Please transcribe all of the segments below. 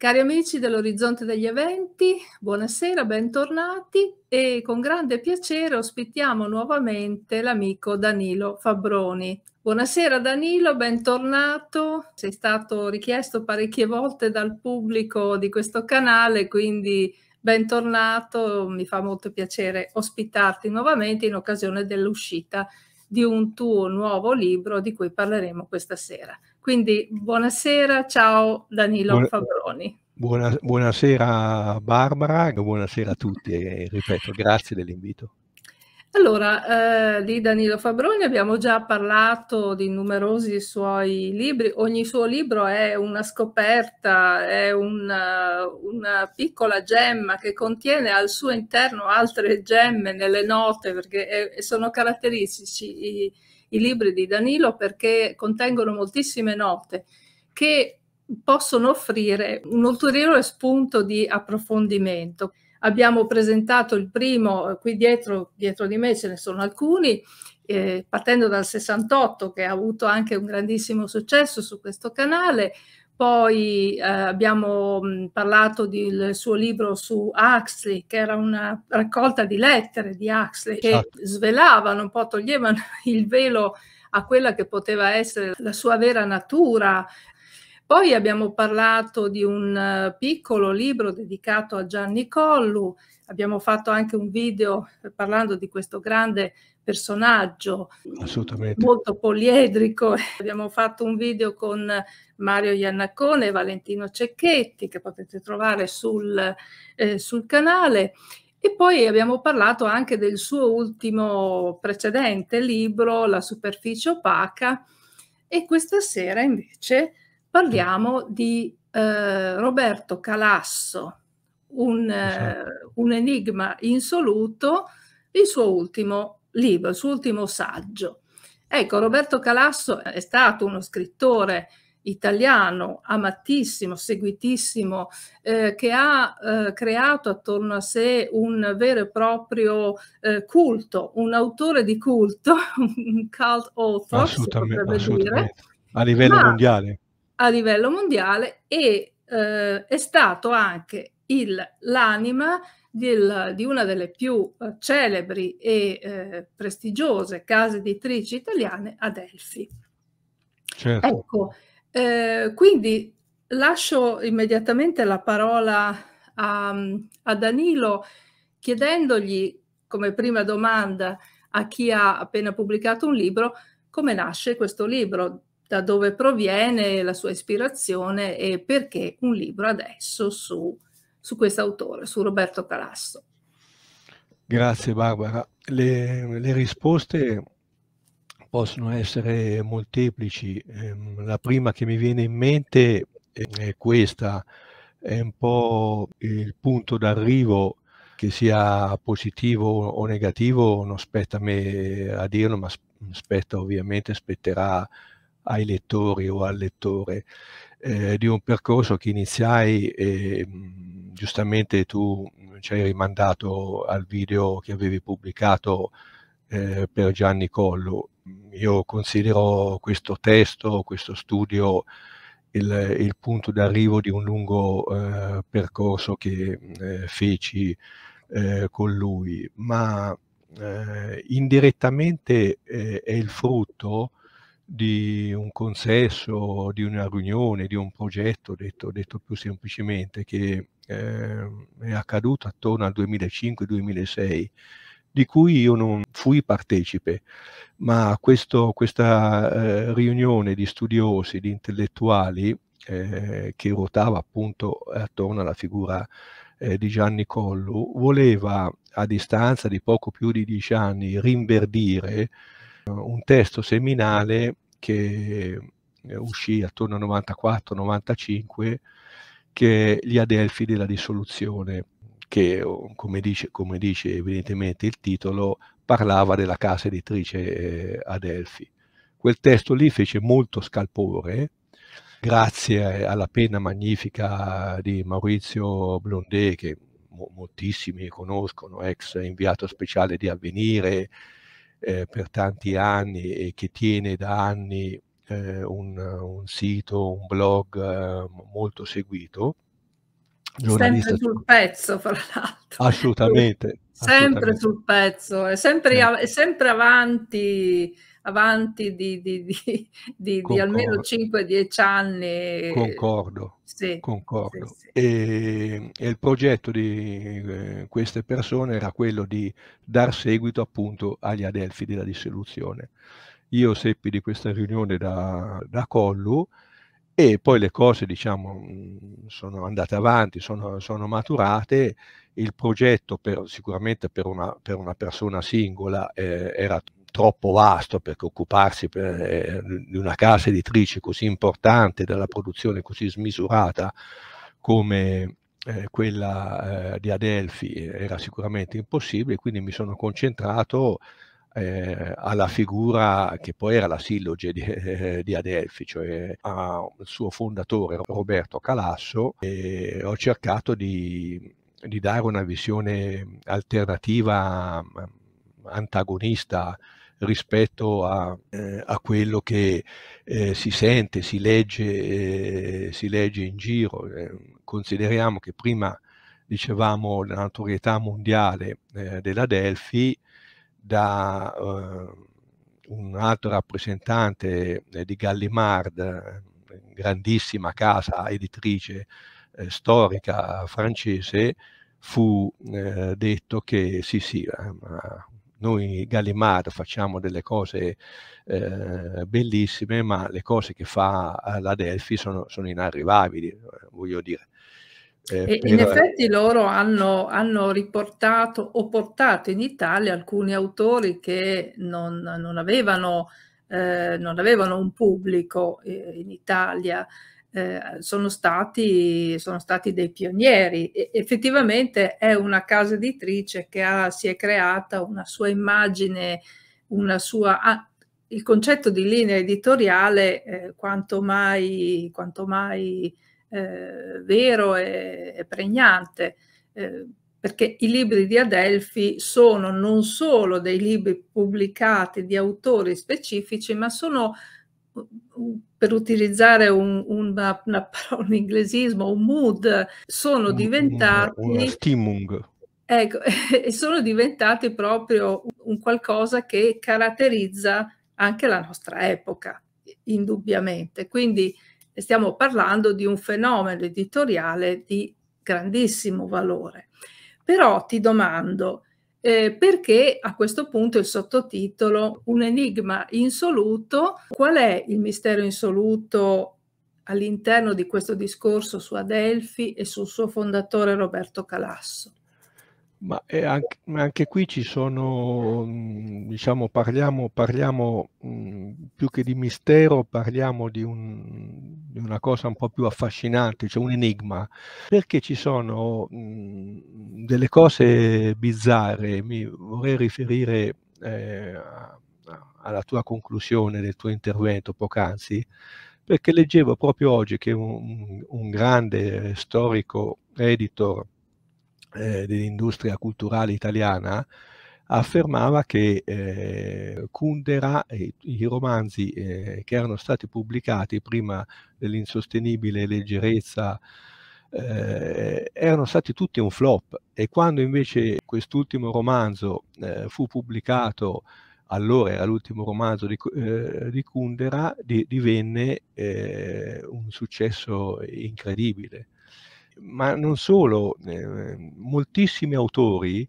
Cari amici dell'Orizzonte degli Eventi, buonasera, bentornati e con grande piacere ospitiamo nuovamente l'amico Danilo Fabroni. Buonasera Danilo, bentornato. Sei stato richiesto parecchie volte dal pubblico di questo canale, quindi bentornato. Mi fa molto piacere ospitarti nuovamente in occasione dell'uscita di un tuo nuovo libro di cui parleremo questa sera. Quindi buonasera, ciao Danilo Buona, Fabroni. buonasera Barbara, buonasera a tutti e ripeto, grazie dell'invito. Allora, eh, di Danilo Fabroni abbiamo già parlato di numerosi suoi libri, ogni suo libro è una scoperta, è una, eh, una piccola gemma che contiene al suo interno altre gemme nelle note perché è, sono caratteristici i, i libri di Danilo perché contengono moltissime note che possono offrire un ulteriore spunto di approfondimento. Abbiamo presentato il primo, eh, qui dietro, dietro di me ce ne sono alcuni, eh, partendo dal 68 che ha avuto anche un grandissimo successo su questo canale, poi eh, abbiamo parlato del suo libro su Huxley, che era una raccolta di lettere di Huxley che certo. Esatto. svelavano un po', toglievano il velo a quella che poteva essere la sua vera natura. Poi abbiamo parlato di un eh, piccolo libro dedicato a Gianni Collu abbiamo fatto anche un video parlando di questo grande personaggio molto poliedrico. Abbiamo fatto un video con Mario Iannacone e Valentino Cecchetti che potete trovare sul, eh, sul canale. E poi abbiamo parlato anche del suo ultimo precedente libro, La superficie opaca, e questa sera invece parliamo di eh, Roberto Calasso, un, esatto. Eh, un enigma insoluto, il suo ultimo libro, il suo ultimo saggio. Ecco, Roberto Calasso è stato uno scrittore italiano amatissimo, seguitissimo, eh, che ha eh, creato attorno a sé un vero e proprio eh, culto, un autore di culto, un cult author, assolutamente, assolutamente. Dire, a livello mondiale. A livello mondiale e eh, è stato anche il, l'anima del, di una delle più eh, celebri e eh, prestigiose case editrici italiane, Adelphi. Certo. Ecco, eh, quindi lascio immediatamente la parola a, a Danilo chiedendogli come prima domanda a chi ha appena pubblicato un libro come nasce questo libro, da dove proviene la sua ispirazione e perché un libro adesso su su questo autore, su Roberto Calasso. Grazie Barbara. Le, le risposte possono essere molteplici. Ehm, la prima che mi viene in mente eh, è questa, è un po' il punto d'arrivo che sia positivo o negativo non spetta a me a dirlo, ma spetta ovviamente, spetterà ai lettori o al lettore eh, di un percorso che iniziai eh, giustamente tu mm, ci hai rimandato al video che avevi pubblicato eh, per Gianni Collo. Io considero questo testo, questo studio, il, il punto d'arrivo di un lungo eh, percorso che mm, eh, feci eh, con lui, ma eh, indirettamente eh, è il frutto di un consesso, di una riunione, di un progetto, detto, detto più semplicemente, che eh, è accaduto attorno al 2005-2006, di cui io non fui partecipe, ma questo, questa eh, riunione di studiosi, di intellettuali, eh, che ruotava appunto attorno alla figura eh, di Gianni Collu, voleva a distanza di poco più di dieci anni rinverdire eh, un testo seminale che eh, uscì attorno al 94-95 che è gli Adelfi della dissoluzione che oh, come dice, come dice, evidentemente il titolo parlava della casa editrice eh, Adelfi. Quel testo lì fece molto scalpore grazie alla penna magnifica di Maurizio Blondet che moltissimi conoscono, ex inviato speciale di Avvenire, eh, per tanti anni e che tiene da anni eh, un, un, sito, un blog eh, molto seguito. Sempre sul pezzo, fra l'altro. Assolutamente. Sempre assolutamente. sul pezzo, è sempre, eh. è sempre avanti avanti di, di, di, di almeno 5-10 anni. Eh, concordo. Sì. Concordo. Sì, sì. E, e, il progetto di eh, queste persone era quello di dar seguito appunto agli adelfi della dissoluzione. Io seppi di questa riunione da, da Collu e poi le cose diciamo sono andate avanti, sono, sono maturate, il progetto per, sicuramente per una, per una persona singola eh, era troppo vasto perché occuparsi per, eh, di una casa editrice così importante, della produzione così smisurata come eh, quella eh, di Adelphi eh, era sicuramente impossibile, quindi mi sono concentrato eh, alla figura che poi era la silloge di, eh, di, Adelphi, cioè al suo fondatore Roberto Calasso, e ho cercato di, di dare una visione alternativa mm, antagonista rispetto a, eh, a quello che eh, si sente, si legge, eh, si legge in giro. Eh, consideriamo che prima dicevamo la notorietà mondiale eh, della Delphi da eh, un altro rappresentante di Gallimard, grandissima casa editrice storica francese, fu eh, detto che sì, sì, ma noi Gallimard facciamo delle cose eh, bellissime, ma le cose che fa eh, la Delphi sono, sono inarrivabili, eh, voglio dire. Eh, in effetti loro hanno, hanno, riportato o portato in Italia alcuni autori che non, non, avevano, eh, non avevano, un pubblico eh, in Italia eh, sono, stati, sono, stati, dei pionieri. E effettivamente è una casa editrice che ha, si è creata una sua immagine, una sua, ah, il concetto di linea editoriale eh, quanto mai, quanto mai eh, vero e, e pregnante. Eh, perché i libri di Adelphi sono non solo dei libri pubblicati di autori specifici, ma sono per utilizzare un, una, una, un inglesismo, un mood, sono diventati... Un stimmung. Ecco, e sono diventati proprio un qualcosa che caratterizza anche la nostra epoca, indubbiamente. Quindi stiamo parlando di un fenomeno editoriale di grandissimo valore. Però ti domando, eh, perché a questo punto il sottotitolo Un enigma insoluto, qual è il mistero insoluto all'interno di questo discorso su Adelphi e sul suo fondatore Roberto Calasso? Ma eh, anche, anche, qui ci sono, mm, diciamo, parliamo, parliamo mm, più che di mistero, parliamo di, un, di, una cosa un po' più affascinante, cioè un enigma, perché ci sono mm, delle cose bizzarre, mi vorrei riferire eh, alla tua conclusione del tuo intervento poc'anzi, perché leggevo proprio oggi che un, un grande storico editor eh, dell'industria culturale italiana, affermava che eh, Kundera e i romanzi eh, che erano stati pubblicati prima dell'insostenibile leggerezza eh, erano stati tutti un flop e quando invece quest'ultimo romanzo eh, fu pubblicato allora era l'ultimo romanzo di, eh, di Kundera di, divenne un successo incredibile ma non solo, eh, moltissimi autori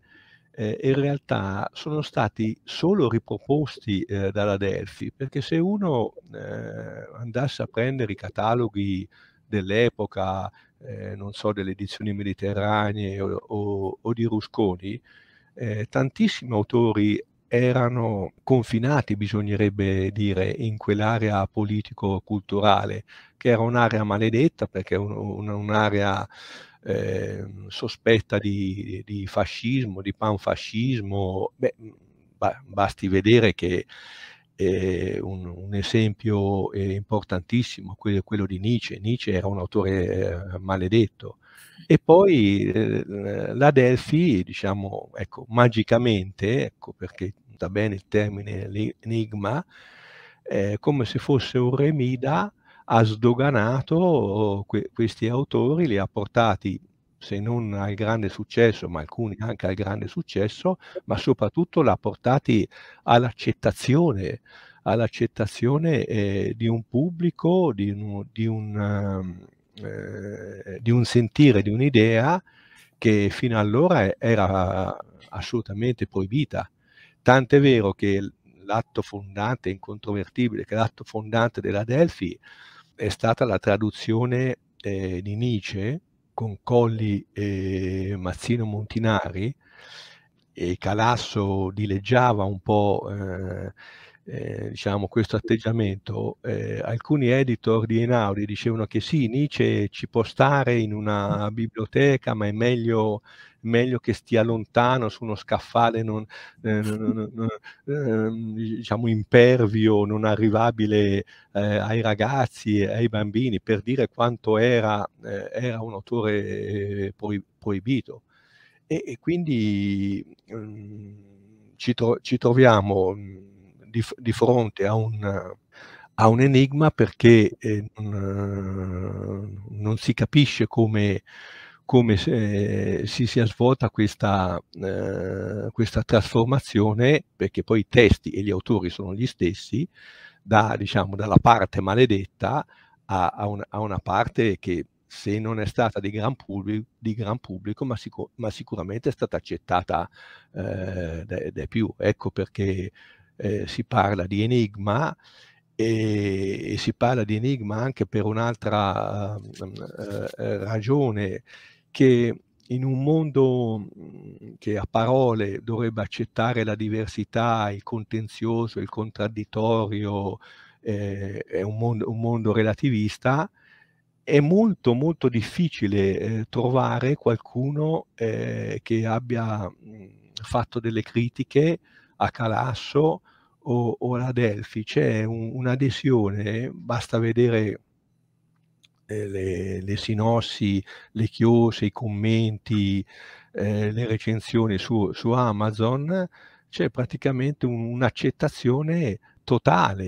eh, in realtà sono stati solo riproposti eh, dalla Delphi, perché se uno eh, andasse a prendere i cataloghi dell'epoca, eh, non so, delle edizioni mediterranee o, o, o di Rusconi, eh, tantissimi autori erano confinati, bisognerebbe dire, in quell'area politico-culturale, che era un'area maledetta perché un'area eh, sospetta di, di, fascismo, di panfascismo. Beh, basti vedere che eh, un, un, esempio eh, importantissimo, quello, quello, di Nietzsche, Nietzsche era un autore eh, maledetto, e poi eh, la Delphi, diciamo, ecco, magicamente, ecco perché da bene il termine enigma, eh, come se fosse un remida, ha sdoganato que questi autori, li ha portati se non al grande successo, ma alcuni anche al grande successo, ma soprattutto l'ha portati all'accettazione, all'accettazione eh, di un pubblico, di un, di un um, eh, di un sentire, di un'idea che fino allora era assolutamente proibita. Tant'è vero che l'atto fondante, incontrovertibile, che l'atto fondante della Delphi è stata la traduzione eh, di Nietzsche con Colli e eh, Mazzino Montinari e Calasso dileggiava un po' eh, eh, diciamo, questo atteggiamento, eh, alcuni editor di Einaudi dicevano che sì, Nietzsche ci può stare in una biblioteca, ma è meglio, meglio che stia lontano su uno scaffale non, eh, non, non ehm, diciamo, impervio, non arrivabile eh, ai ragazzi e ai bambini, per dire quanto era, eh, era un autore proibito. E, e quindi mh, mm, ci, tro ci troviamo... Mh, mm, di, di fronte a un, a un, enigma perché eh, non, non si capisce come, come se, si sia svolta questa, eh, questa, trasformazione, perché poi i testi e gli autori sono gli stessi, da, diciamo, dalla parte maledetta a, a, un, a una parte che se non è stata di gran pubblico, di gran pubblico ma, sicur ma, sicuramente è stata accettata eh, dai più. Ecco perché eh, si parla di enigma e, e, si parla di enigma anche per un'altra mm, eh, eh, ragione che in un mondo mm, che a parole dovrebbe accettare la diversità, il contenzioso, il contraddittorio, eh, è un mondo, un mondo, relativista, è molto molto difficile eh, trovare qualcuno eh, che abbia mm, fatto delle critiche a Calasso o, o ad Adelphi c'è un, un'adesione, basta vedere eh, le, le, sinossi, le chiose, i commenti, eh, le recensioni su, su Amazon, c'è praticamente un, un'accettazione totale,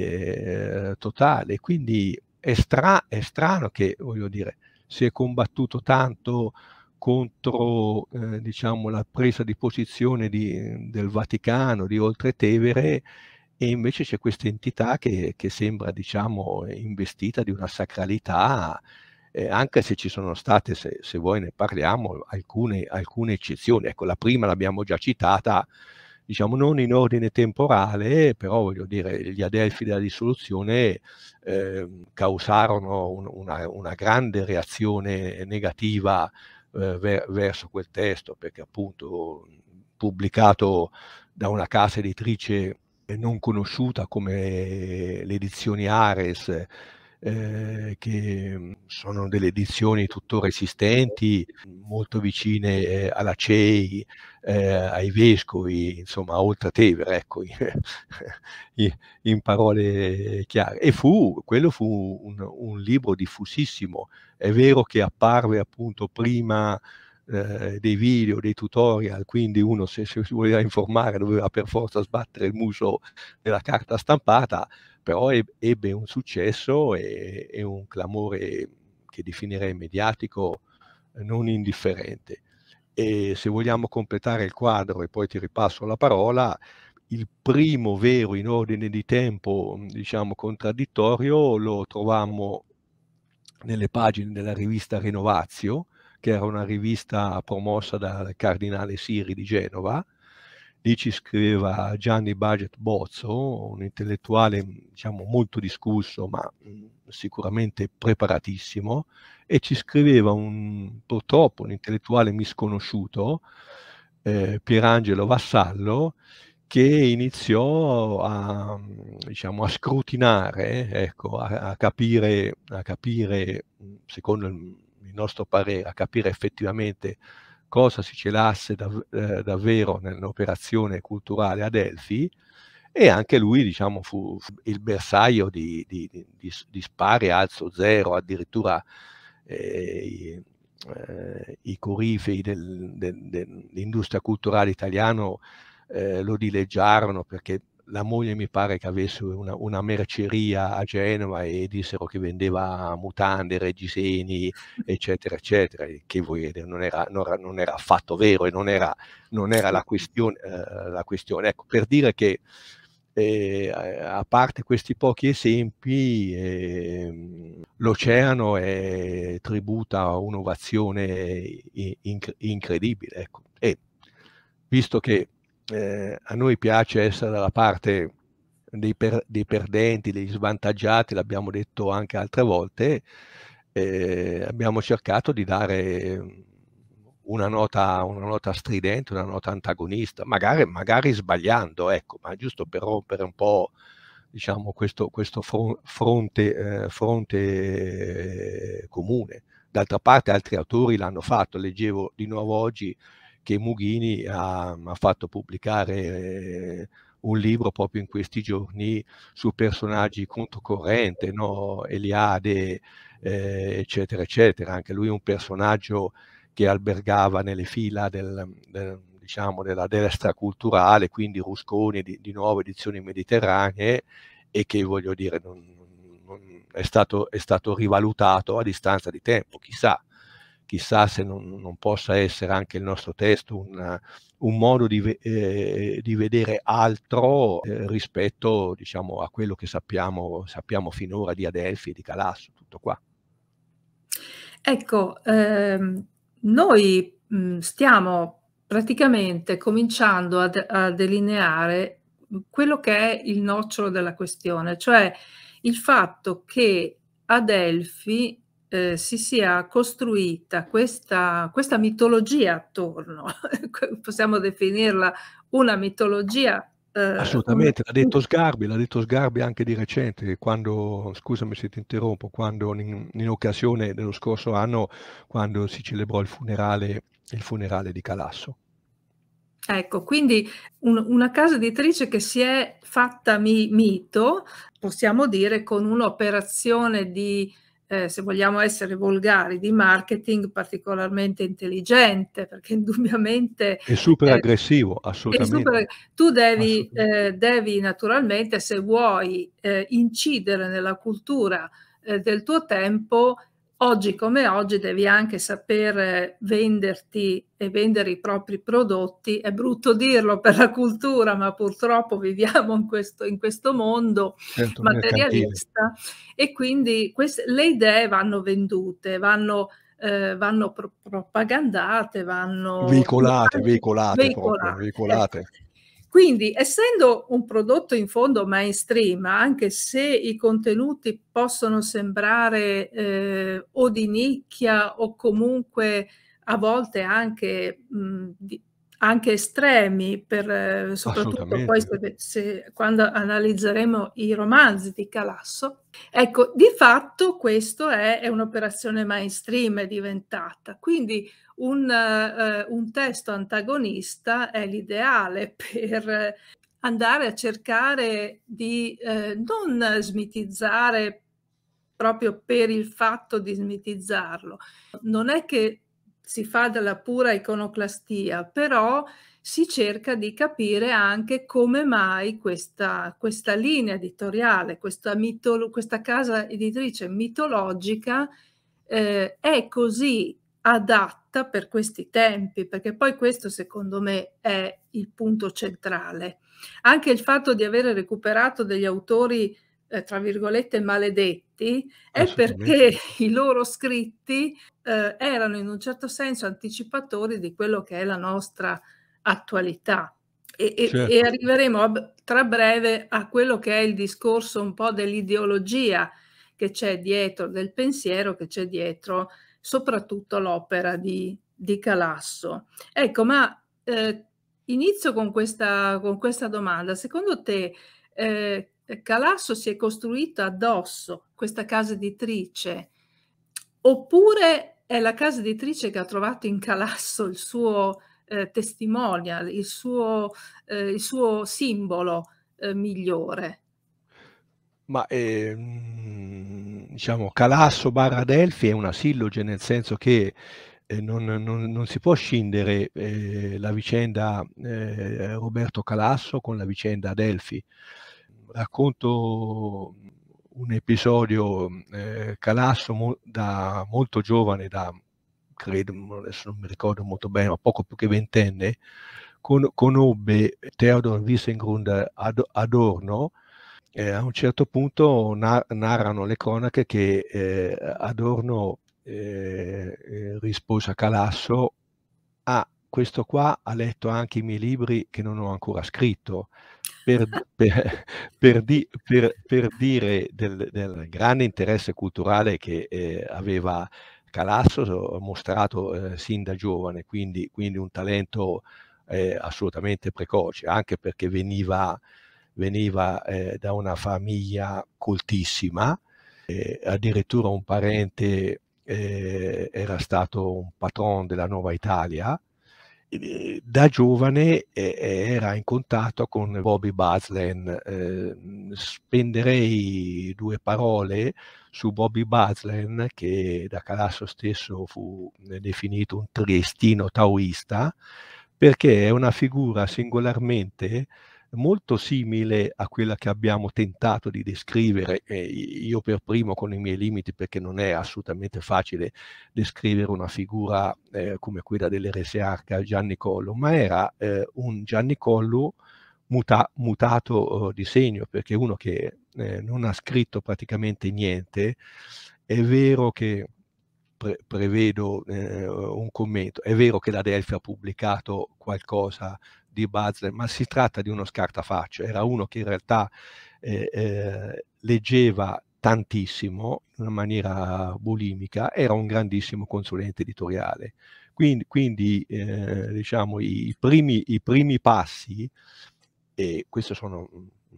eh, totale. Quindi è, stra, è strano che, voglio dire, si è combattuto tanto contro eh, diciamo, la presa di posizione di, del Vaticano, di Oltretevere, e invece c'è questa entità che, che, sembra diciamo, investita di una sacralità, eh, anche se ci sono state, se, se voi ne parliamo, alcune, alcune eccezioni. Ecco, la prima l'abbiamo già citata, diciamo non in ordine temporale, però voglio dire, gli adelfi della dissoluzione eh, causarono un, una, una, grande reazione negativa eh, ver verso quel testo, perché appunto pubblicato da una casa editrice non conosciuta come le edizioni Ares, eh, che mm, sono delle edizioni tuttora esistenti, molto vicine eh, alla CEI, eh, ai vescovi, insomma, oltre a Tevere, ecco, in, in parole chiare. E fu, quello fu un, un libro diffusissimo. È vero che apparve appunto prima eh, dei video, dei tutorial, quindi uno se, se si voleva informare doveva per forza sbattere il muso nella carta stampata, però ebbe un successo e, e un clamore che definirei mediatico eh, non indifferente. E se vogliamo completare il quadro e poi ti ripasso la parola, il primo vero in ordine di tempo, mm, diciamo, contraddittorio lo trovammo nelle pagine della rivista Renovazio, che era una rivista promossa dal cardinale Siri di Genova, Lì ci scriveva Gianni Budget Bozzo, un intellettuale diciamo, molto discusso, ma mm, sicuramente preparatissimo, e ci scriveva un, purtroppo un intellettuale misconosciuto, eh, Pierangelo Vassallo, che iniziò a, diciamo, a scrutinare, ecco, a, a, capire, a capire, secondo il nostro parere, a capire effettivamente cosa si celasse dav eh, davvero nell'operazione culturale ad Elfi e anche lui diciamo, fu, fu il bersaglio di, di, di, di spari alzo zero, addirittura eh, eh, i corifei dell'industria del, del, culturale italiano eh, lo dileggiarono perché la moglie mi pare che avesse una, una, merceria a Genova e dissero che vendeva mutande, reggiseni, eccetera, eccetera, che non era, non era, affatto vero e non era, non era la, certo. questione, eh, la, questione, Ecco, per dire che eh, a parte questi pochi esempi, eh, l'oceano è tributa a un'ovazione inc incredibile. Ecco. E visto che eh, a noi piace essere dalla parte dei, per, dei perdenti, degli svantaggiati, l'abbiamo detto anche altre volte, eh, abbiamo cercato di dare una nota, una nota stridente, una nota antagonista, magari, magari sbagliando, ecco, ma giusto per rompere un po' diciamo, questo, questo fronte, eh, fronte comune. D'altra parte altri autori l'hanno fatto, leggevo di nuovo oggi che Mughini ha, ha fatto pubblicare eh, un libro proprio in questi giorni su personaggi controcorrente, no? Eliade, eh, eccetera, eccetera. Anche lui è un personaggio che albergava nelle fila del, del, diciamo, della destra culturale, quindi Rusconi di, di nuovo edizioni mediterranee e che voglio dire non, non è, stato, è stato rivalutato a distanza di tempo, chissà chissà se non, non, possa essere anche il nostro testo un, un modo di, eh, di, vedere altro eh, rispetto diciamo, a quello che sappiamo, sappiamo, finora di Adelphi e di Calasso, tutto qua. Ecco, ehm, noi mh, mm, stiamo praticamente cominciando a, de a delineare quello che è il nocciolo della questione, cioè il fatto che Adelphi eh, si sia costruita questa, questa mitologia attorno, possiamo definirla una mitologia eh, Assolutamente, l'ha detto Sgarbi, l'ha detto Sgarbi anche di recente, quando, scusami se ti interrompo, quando in, in occasione dello scorso anno, quando si celebrò il funerale, il funerale di Calasso. Ecco, quindi un, una casa editrice che si è fatta mi, mito, possiamo dire, con un'operazione di eh, se vogliamo essere volgari, di marketing particolarmente intelligente, perché indubbiamente... È super eh, aggressivo, assolutamente. Super, tu devi, assolutamente. Eh, devi, naturalmente, se vuoi eh, incidere nella cultura eh, del tuo tempo, oggi come oggi devi anche saper venderti e vendere i propri prodotti. È brutto dirlo per la cultura, ma purtroppo viviamo in questo, in questo mondo certo, materialista e quindi queste, le idee vanno vendute, vanno, eh, vanno pro propagandate, vanno veicolate, veicolate, veicolate. Proprio, veicolate. Eh, quindi, essendo un prodotto in fondo mainstream, anche se i contenuti possono sembrare eh, o di nicchia o comunque a volte anche mh, di, anche estremi, per, eh, soprattutto poi se, se, quando analizzeremo i romanzi di Calasso. Ecco, di fatto questo è, è un'operazione mainstream, è diventata. Quindi un, uh, un testo antagonista è l'ideale per andare a cercare di uh, non smitizzare proprio per il fatto di smitizzarlo. Non è che si fa della pura iconoclastia, però si cerca di capire anche come mai questa, questa linea editoriale, questa, mitolo, questa, casa editrice mitologica eh, è così adatta per questi tempi, perché poi questo secondo me è il punto centrale. Anche il fatto di avere recuperato degli autori, eh, tra virgolette, maledetti, è perché i loro scritti eh, erano in un certo senso anticipatori di quello che è la nostra attualità. E, certo. e arriveremo a, tra breve a quello che è il discorso un po' dell'ideologia che c'è dietro, del pensiero che c'è dietro, soprattutto l'opera di, di Calasso. Ecco, ma eh, inizio con questa, con questa, domanda. Secondo te eh, Calasso si è costruito addosso questa casa editrice oppure è la casa editrice che ha trovato in Calasso il suo eh, testimonial, il suo, eh, il suo simbolo eh, migliore. Ma ehm, diciamo Calasso barra Delfi è una silloge nel senso che eh, non, non, non, si può scindere eh, la vicenda eh, Roberto Calasso con la vicenda Delfi. Racconto un episodio mm, eh, Calasso mo, da molto giovane, da credo, adesso non mi ricordo molto bene, ma poco più che ventenne, con, conobbe Theodor Wissengrund ad, Adorno. Eh, a un certo punto na, narrano le cronache che eh, Adorno eh, eh, rispose a Calasso, ah, questo qua ha letto anche i miei libri che non ho ancora scritto per, per, per, di, per dire del, del, grande interesse culturale che eh, aveva Calasso mostrato eh, sin da giovane, quindi, quindi un talento eh, assolutamente precoce, anche perché veniva, veniva eh, da una famiglia coltissima, addirittura un parente eh, era stato un patron della Nuova Italia, da giovane eh, era in contatto con Bobby Baslen. Eh, spenderei due parole su Bobby Baslen, che da Calasso stesso fu definito un triestino taoista, perché è una figura singolarmente molto simile a quella che abbiamo tentato di descrivere, eh, io per primo con i miei limiti perché non è assolutamente facile descrivere una figura eh, come quella dell'eresarca Gianni Collo, ma era eh, un Gianni Collo muta mutato oh, di segno, perché uno che eh, non ha scritto praticamente niente, è vero che pre prevedo eh, un commento, è vero che la Delphi ha pubblicato qualcosa di Basler, ma si tratta di uno scartafaccio, era uno che in realtà eh, eh, leggeva tantissimo, in una maniera bulimica, era un grandissimo consulente editoriale. Quindi, quindi eh, diciamo, i primi, i primi passi, e queste sono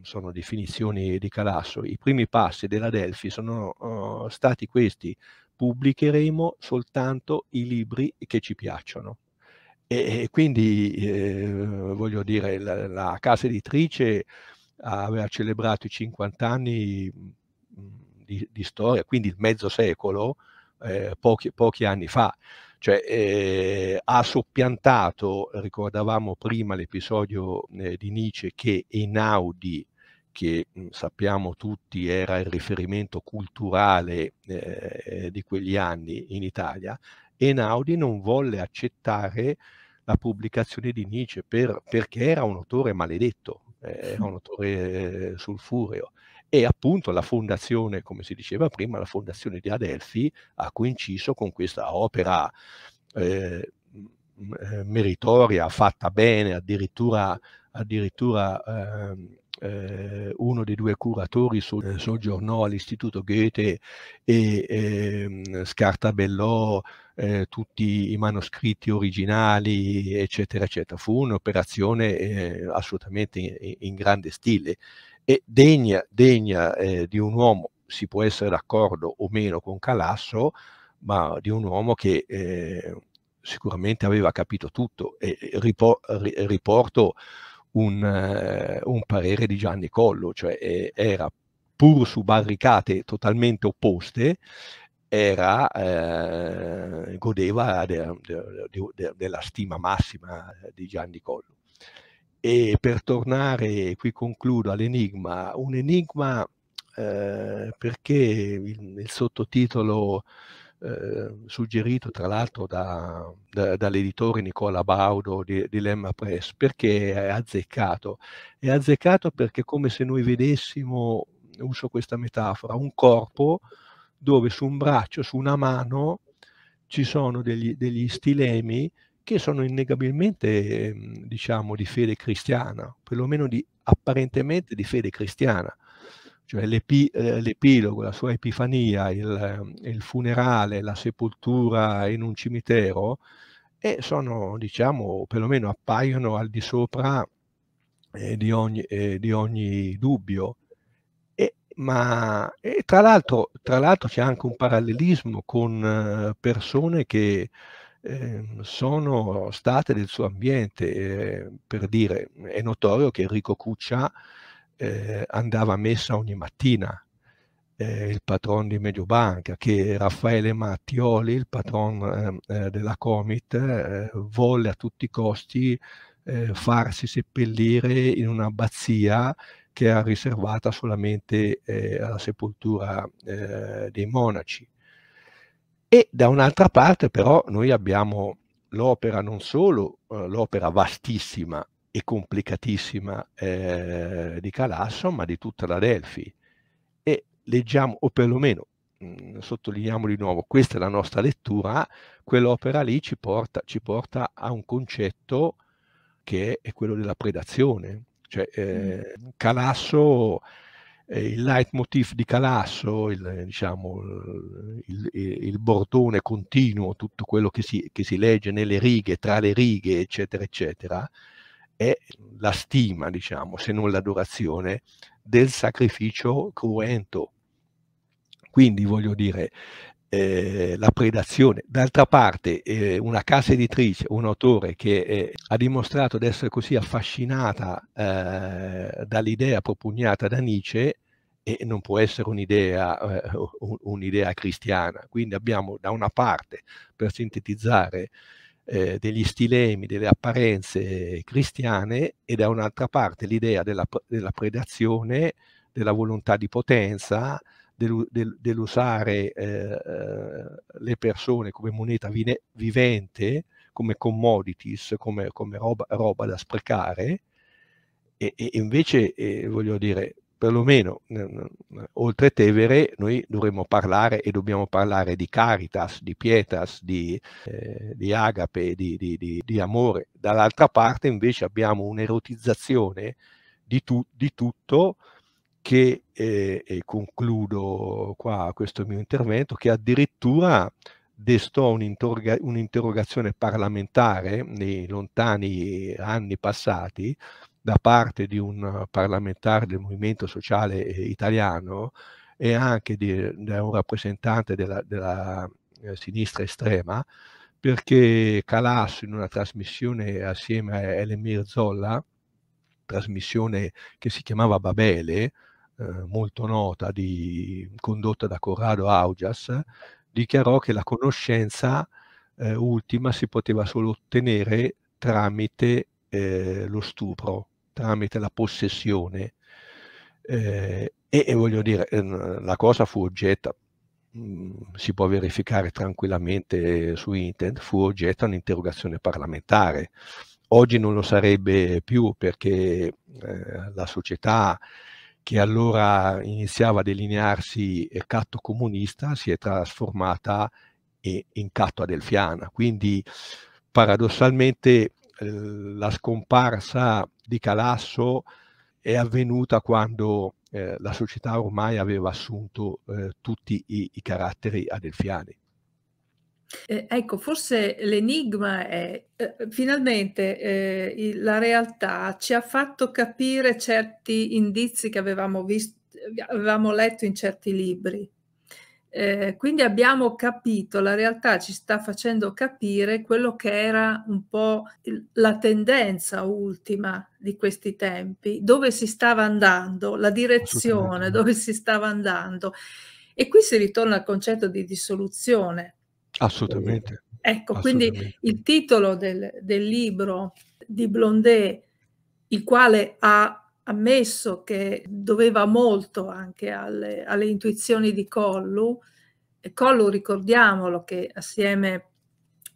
sono definizioni di Calasso, i primi passi della Delphi sono uh, stati questi, pubblicheremo soltanto i libri che ci piacciono. E, quindi, eh, voglio dire, la, la, casa editrice aveva celebrato i 50 anni mm, di, di storia, quindi il mezzo secolo, eh, pochi, pochi, anni fa. Cioè, eh, ha soppiantato, ricordavamo prima l'episodio eh, di Nietzsche, che Einaudi, che mm, sappiamo tutti era il riferimento culturale eh, di quegli anni in Italia, Einaudi non volle accettare la pubblicazione di Nietzsche per, perché era un autore maledetto, eh, era un autore eh, sulfureo. E appunto la fondazione, come si diceva prima, la fondazione di Adelphi ha coinciso con questa opera eh, meritoria, fatta bene, addirittura, addirittura ehm, eh, uno dei due curatori so, eh, soggiornò all'Istituto Goethe e eh, scartabellò eh, tutti i manoscritti originali, eccetera, eccetera. Fu un'operazione eh, assolutamente in, in, grande stile e degna, degna eh, di un uomo, si può essere d'accordo o meno con Calasso, ma di un uomo che eh, sicuramente aveva capito tutto e ripor riporto un, uh, un, parere di Gianni Collo, cioè eh, era pur su barricate totalmente opposte, era, eh, godeva de, de, de, della stima massima di Gianni Collo. E per tornare, qui concludo, all'enigma, un enigma eh, perché il, il sottotitolo eh, suggerito tra l'altro da, da, dall'editore Nicola Baudo di, di Lemma Press, perché è azzeccato? È azzeccato perché è come se noi vedessimo, uso questa metafora, un corpo dove su un braccio, su una mano, ci sono degli, degli stilemi che sono innegabilmente, ehm, diciamo, di fede cristiana, perlomeno di, apparentemente di fede cristiana. Cioè l'epi, eh, l'epilogo, la sua epifania, il, il, funerale, la sepoltura in un cimitero, e sono, diciamo, perlomeno appaiono al di sopra eh, di, ogni, eh, di ogni dubbio. Ma tra l'altro, c'è anche un parallelismo con eh, persone che eh, sono state del suo ambiente. Eh, per dire, è notorio che Enrico Cuccia eh, andava a messa ogni mattina, eh, il patron di Mediobanca, che Raffaele Mattioli, il patron ehm, eh, della Comit, volle a tutti i costi farsi seppellire in un'abbazia che era riservata solamente eh, alla sepoltura eh, dei monaci. E da un'altra parte però noi abbiamo l'opera non solo, eh, l'opera vastissima e complicatissima eh, di Calasso, ma di tutta la Delfi. E leggiamo, o perlomeno mm, sottolineiamo di nuovo, questa è la nostra lettura, quell'opera lì ci porta, ci porta a un concetto che è quello della predazione, cioè, mm. eh, Calasso, eh, il leitmotiv di Calasso, il, diciamo, il, il, bordone continuo, tutto quello che si, che si, legge nelle righe, tra le righe, eccetera, eccetera, è la stima, diciamo, se non l'adorazione, del sacrificio cruento. Quindi voglio dire, eh, la predazione. D'altra parte, eh, una casa editrice, un autore che eh, ha dimostrato di essere così affascinata eh, dall'idea propugnata da Nietzsche, e non può essere un'idea, eh, un cristiana. Quindi abbiamo da una parte, per sintetizzare, eh, degli stilemi, delle apparenze cristiane e da un'altra parte l'idea della, della predazione, della volontà di potenza, del, del, dell'usare eh, le persone come moneta vine, vivente, come commodities, come, come roba, roba, da sprecare, e, e invece, eh, voglio dire, perlomeno oltre Tevere noi dovremmo parlare e dobbiamo parlare di caritas, di pietas, di, eh, di agape, di, di, di, amore. Dall'altra parte invece abbiamo un'erotizzazione di, tu, tutto che, eh, e concludo qua questo mio intervento, che addirittura destò un'interrogazione parlamentare nei lontani anni passati da parte di un parlamentare del Movimento Sociale eh, Italiano e anche di, da un rappresentante della, della eh, sinistra estrema, perché Calasso in una trasmissione assieme a Elemir Zolla, trasmissione che si chiamava Babele, eh, molto nota di, condotta da Corrado Augias, dichiarò che la conoscenza eh, ultima si poteva solo ottenere tramite eh, lo stupro, tramite la possessione. Eh, e, e, voglio dire, ehm, la cosa fu oggetto, mh, mm, si può verificare tranquillamente su internet, fu oggetto di un'interrogazione parlamentare. Oggi non lo sarebbe più perché eh, la società che allora iniziava a delinearsi catto comunista, si è trasformata in catto adelfiana. Quindi paradossalmente la scomparsa di Calasso è avvenuta quando eh, la società ormai aveva assunto eh, tutti i, i, caratteri adelfiani. Eh, ecco, forse l'enigma è eh, eh finalmente eh, la realtà ci ha fatto capire certi indizi che avevamo, visto, avevamo letto in certi libri. Eh, quindi abbiamo capito, la realtà ci sta facendo capire quello che era un po' la tendenza ultima di questi tempi, dove si stava andando, la direzione dove si stava andando. E qui si ritorna al concetto di dissoluzione Assolutamente. Ecco, quindi il titolo del, del libro di Blondet, il quale ha ammesso che doveva molto anche alle, alle, intuizioni di Collu. e Collu, ricordiamolo, che assieme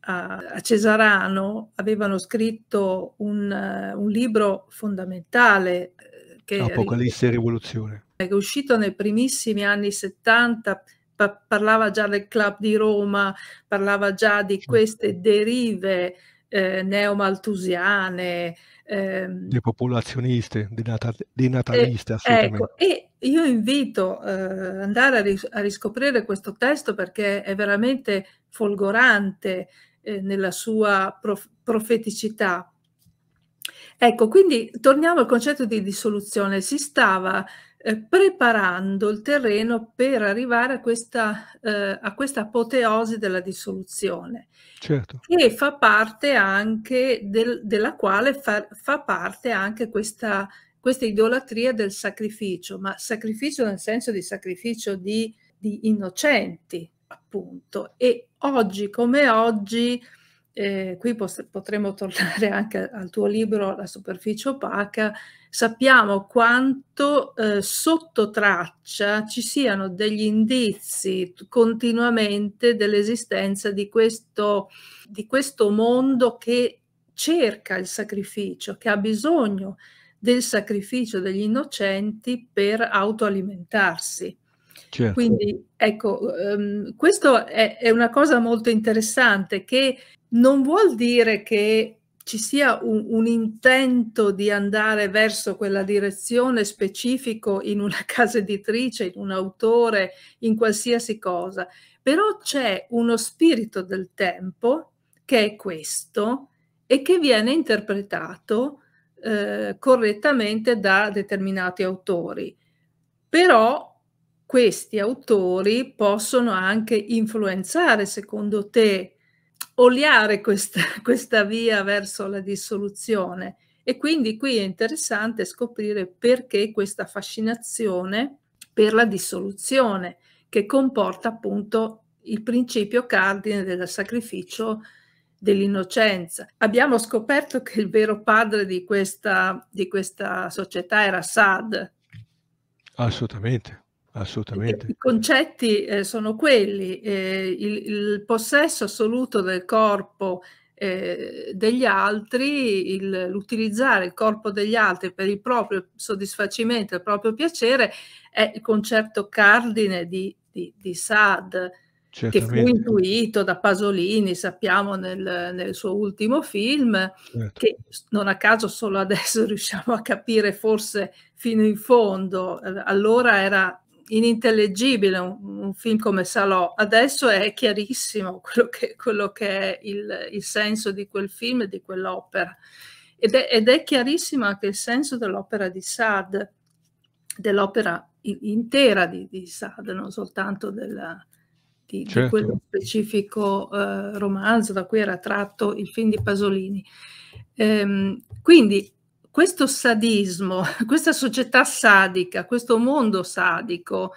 a, a Cesarano avevano scritto un, un libro fondamentale. Eh, che Apocalisse e Rivoluzione. Che è uscito nei primissimi anni 70 pa parlava già del club di Roma, parlava già di queste derive eh, neomaltusiane. Ehm, depopolazioniste, denataliste, eh, assolutamente. Ecco, e io invito eh, andare a, ris a, riscoprire questo testo perché è veramente folgorante eh, nella sua prof profeticità. Ecco, quindi torniamo al concetto di dissoluzione. Si stava eh, preparando il terreno per arrivare a questa, eh, a questa apoteosi della dissoluzione, certo. che fa parte anche del, della quale fa, fa parte anche questa, questa, idolatria del sacrificio, ma sacrificio nel senso di sacrificio di, di innocenti, appunto. E oggi come oggi, eh, qui potremmo tornare anche al tuo libro La superficie opaca, sappiamo quanto eh, sotto traccia ci siano degli indizi continuamente dell'esistenza di questo, di questo mondo che cerca il sacrificio, che ha bisogno del sacrificio degli innocenti per autoalimentarsi. Certo. Quindi ecco, um, ehm, questa è, è, una cosa molto interessante che non vuol dire che ci sia un, un, intento di andare verso quella direzione specifico in una casa editrice, in un autore, in qualsiasi cosa, però c'è uno spirito del tempo che è questo e che viene interpretato eh, correttamente da determinati autori. Però questi autori possono anche influenzare, secondo te, oliare questa, questa via verso la dissoluzione. E quindi qui è interessante scoprire perché questa fascinazione per la dissoluzione che comporta appunto il principio cardine del sacrificio dell'innocenza. Abbiamo scoperto che il vero padre di questa, di questa società era Sad. Assolutamente. Assolutamente. I concetti eh, sono quelli, eh, il, il, possesso assoluto del corpo eh, degli altri, l'utilizzare il corpo degli altri per il proprio soddisfacimento, il proprio piacere, è il concetto cardine di, di, di Sade, che fu intuito da Pasolini, sappiamo nel, nel suo ultimo film, certo. che non a caso solo adesso riusciamo a capire forse fino in fondo, allora era inintellegibile un, un, film come Salò, adesso è chiarissimo quello che, quello che è il, il, senso di quel film e di quell'opera. Ed è, ed è chiarissimo anche il senso dell'opera di Sade, dell'opera intera di, di Sade, non soltanto della, di, certo. di, quello specifico eh, romanzo da cui era tratto il film di Pasolini. Ehm, quindi questo sadismo, questa società sadica, questo mondo sadico,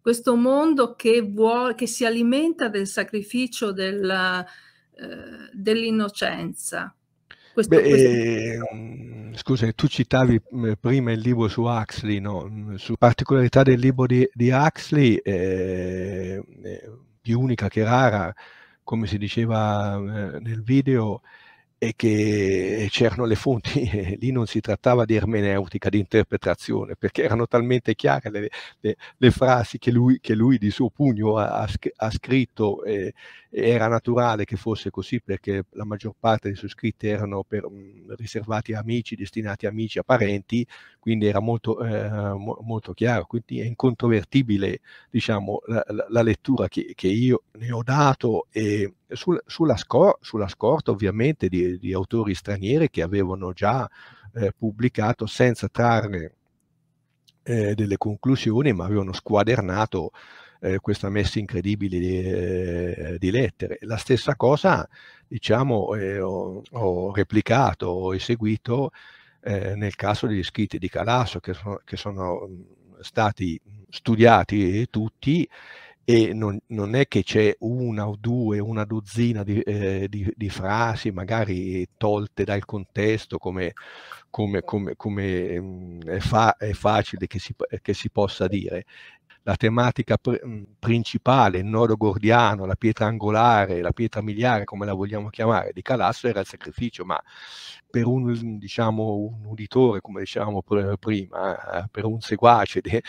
questo mondo che, vuole, che si alimenta del sacrificio del, eh, dell'innocenza. Questo, Beh, questo... Eh, scusa, tu citavi prima il libro su Huxley, no? su particolarità del libro di, di Huxley, eh, più eh, unica che rara, come si diceva eh, nel video, e che c'erano le fonti, lì non si trattava di ermeneutica, di interpretazione, perché erano talmente chiare le, le, le frasi che lui, che lui, di suo pugno ha, ha scritto, eh, era naturale che fosse così perché la maggior parte dei suoi scritti erano per, mm, riservati a amici, destinati a amici, a parenti, quindi era molto, eh, molto chiaro, quindi è incontrovertibile diciamo, la, la, la lettura che, che io ne ho dato e sul, sulla, scor- sulla, scorta ovviamente di, di, autori stranieri che avevano già eh, pubblicato senza trarre eh, delle conclusioni, ma avevano squadernato eh, questa messa incredibile di, eh, di, lettere. La stessa cosa, diciamo, eh, ho, ho, replicato, ho eseguito eh, nel caso degli scritti di Calasso, che sono, che sono mm, stati studiati tutti e non, non, è che c'è una o due, una dozzina di, eh, di, di frasi magari tolte dal contesto come, come, come, come mm, è, fa, è, facile che si, che si, possa dire, la tematica pr- principale, il nodo gordiano, la pietra angolare, la pietra miliare, come la vogliamo chiamare, di Calasso era il sacrificio, ma per un, diciamo, un uditore, come dicevamo prima, eh, per un seguace dei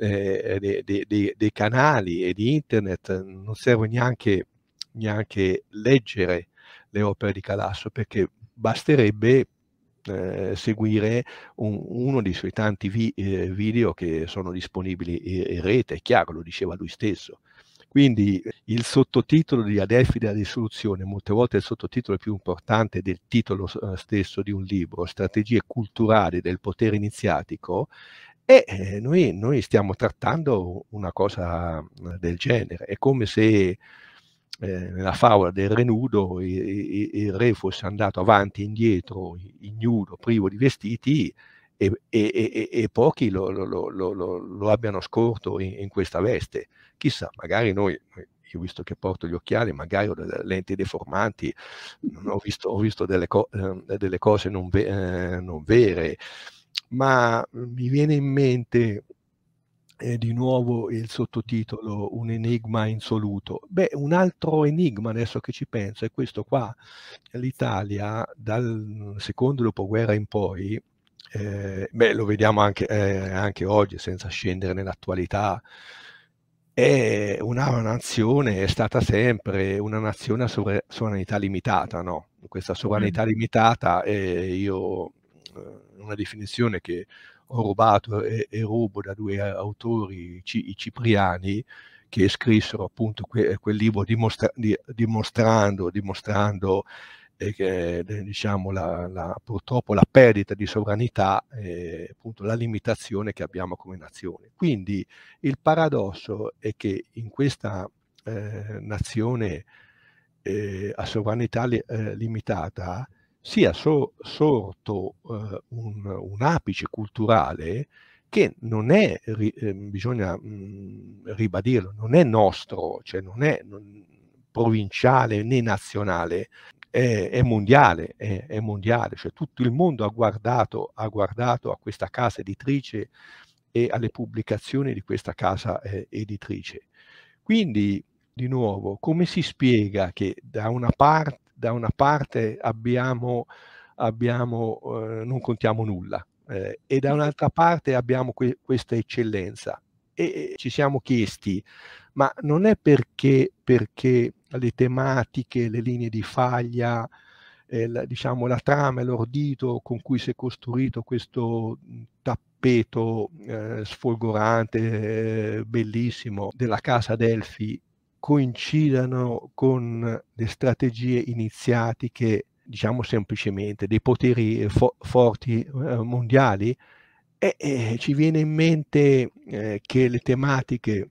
eh, de, de, de, canali e di internet, non serve neanche, neanche leggere le opere di Calasso, perché basterebbe eh, seguire un, uno dei suoi tanti vi, eh, video che sono disponibili in rete, è chiaro, lo diceva lui stesso. Quindi il sottotitolo di Adelphi della risoluzione, molte volte il sottotitolo più importante del titolo eh, stesso di un libro, Strategie culturali del potere iniziatico, e eh, noi, noi stiamo trattando una cosa eh, del genere. È come se eh, nella favola del renudo il, il, il, re fosse andato avanti e indietro, ignudo, privo di vestiti, e, e, e, e pochi lo, lo, lo, lo, abbiano scorto in, in, questa veste. Chissà, magari noi, io visto che porto gli occhiali, magari ho delle lenti deformanti, ho visto, ho visto delle, co ehm, delle, cose non, ve eh, non vere, ma mi viene in mente eh, di nuovo il sottotitolo Un enigma insoluto. Beh, un altro enigma adesso che ci penso è questo qua. L'Italia dal secondo dopoguerra in poi, eh, beh, lo vediamo anche, eh, anche, oggi senza scendere nell'attualità, è una nazione, è stata sempre una nazione a sovranità limitata, no? Questa sovranità mm. limitata è io, eh, una definizione che ho rubato e, e rubo da due eh, autori, i cipriani, che scrissero appunto que, eh, quel libro dimostra, di, dimostrando, dimostrando eh, che, eh, diciamo, la, la, purtroppo la perdita di sovranità e appunto la limitazione che abbiamo come nazione. Quindi il paradosso è che in questa eh, nazione eh, a sovranità li, limitata sia so, sorto eh, un, un, apice culturale che non è, ri, eh, bisogna mh, mm, ribadirlo, non è nostro, cioè non è non, provinciale né nazionale, è, è mondiale, è, è, mondiale, cioè tutto il mondo ha guardato, ha guardato a questa casa editrice e alle pubblicazioni di questa casa eh, editrice. Quindi, di nuovo, come si spiega che da una parte da una parte abbiamo, abbiamo eh, non contiamo nulla eh, e da un'altra parte abbiamo que- questa eccellenza e ci siamo chiesti ma non è perché, perché le tematiche, le linee di faglia, eh, la, diciamo, la trama e l'ordito con cui si è costruito questo tappeto eh, sfolgorante, eh, bellissimo della casa Delfi coincidano con le strategie iniziatiche, diciamo semplicemente, dei poteri fo forti eh, mondiali, e, e, ci viene in mente eh, che le tematiche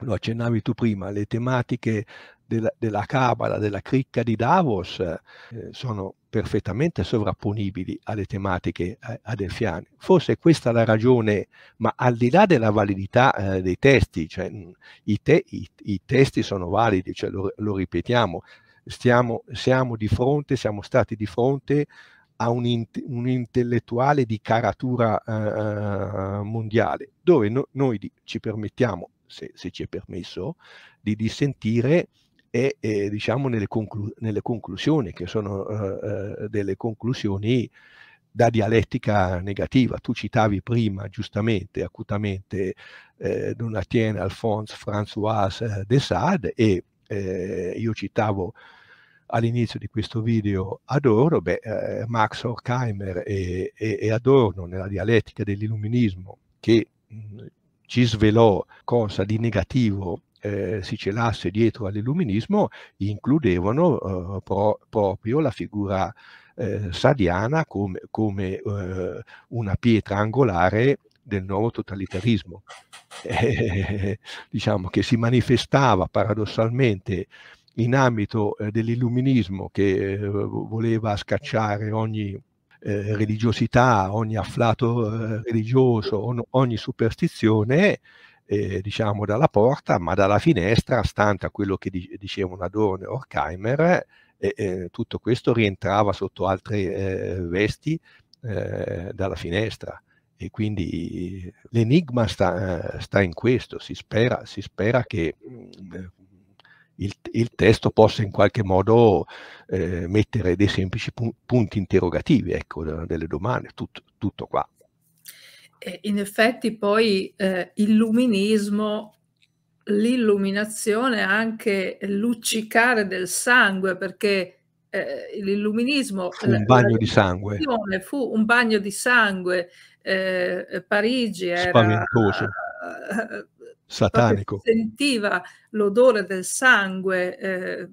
lo accennavi tu prima, le tematiche della, della Cabala, della cricca di Davos eh, sono perfettamente sovrapponibili alle tematiche eh, adelfiane. Forse questa è la ragione, ma al di là della validità eh, dei testi, cioè, mm, i, te, i, i, testi sono validi, cioè, lo, lo, ripetiamo, stiamo, siamo di fronte, siamo stati di fronte a un, in, un intellettuale di caratura eh, eh mondiale, dove no, noi ci permettiamo se, se ci è permesso, di dissentire e, eh, diciamo nelle, conclu nelle, conclusioni, che sono eh, eh, delle conclusioni da dialettica negativa. Tu citavi prima giustamente, acutamente, eh, Donatien Alphonse François eh, Desade e eh, io citavo all'inizio di questo video Adorno, beh, eh, Max Horkheimer e, e, e, Adorno nella dialettica dell'illuminismo che mh, mm, ci svelò cosa di negativo eh, si celasse dietro all'illuminismo includevano eh, pro, proprio la figura eh, sadiana come, come eh, una pietra angolare del nuovo totalitarismo, eh, diciamo che si manifestava paradossalmente in ambito eh, dell'illuminismo che voleva scacciare ogni eh, religiosità, ogni afflato eh, religioso, ogni superstizione, eh, diciamo dalla porta, ma dalla finestra, stante a quello che di, dicevano Adorno e Horkheimer, eh, tutto questo rientrava sotto altre vesti dalla finestra. E quindi l'enigma sta, sta in questo, si spera, si spera che mm, il, il testo possa in qualche modo eh, mettere dei semplici pu punti interrogativi, ecco, delle domande, tutto, tutto qua. In effetti poi eh, illuminismo, l'illuminazione è anche luccicare del sangue, perché eh, l'illuminismo fu un bagno di sangue. Fu un bagno di sangue. Eh, Parigi era spaventoso. Eh, satanico. Sentiva l'odore del sangue eh,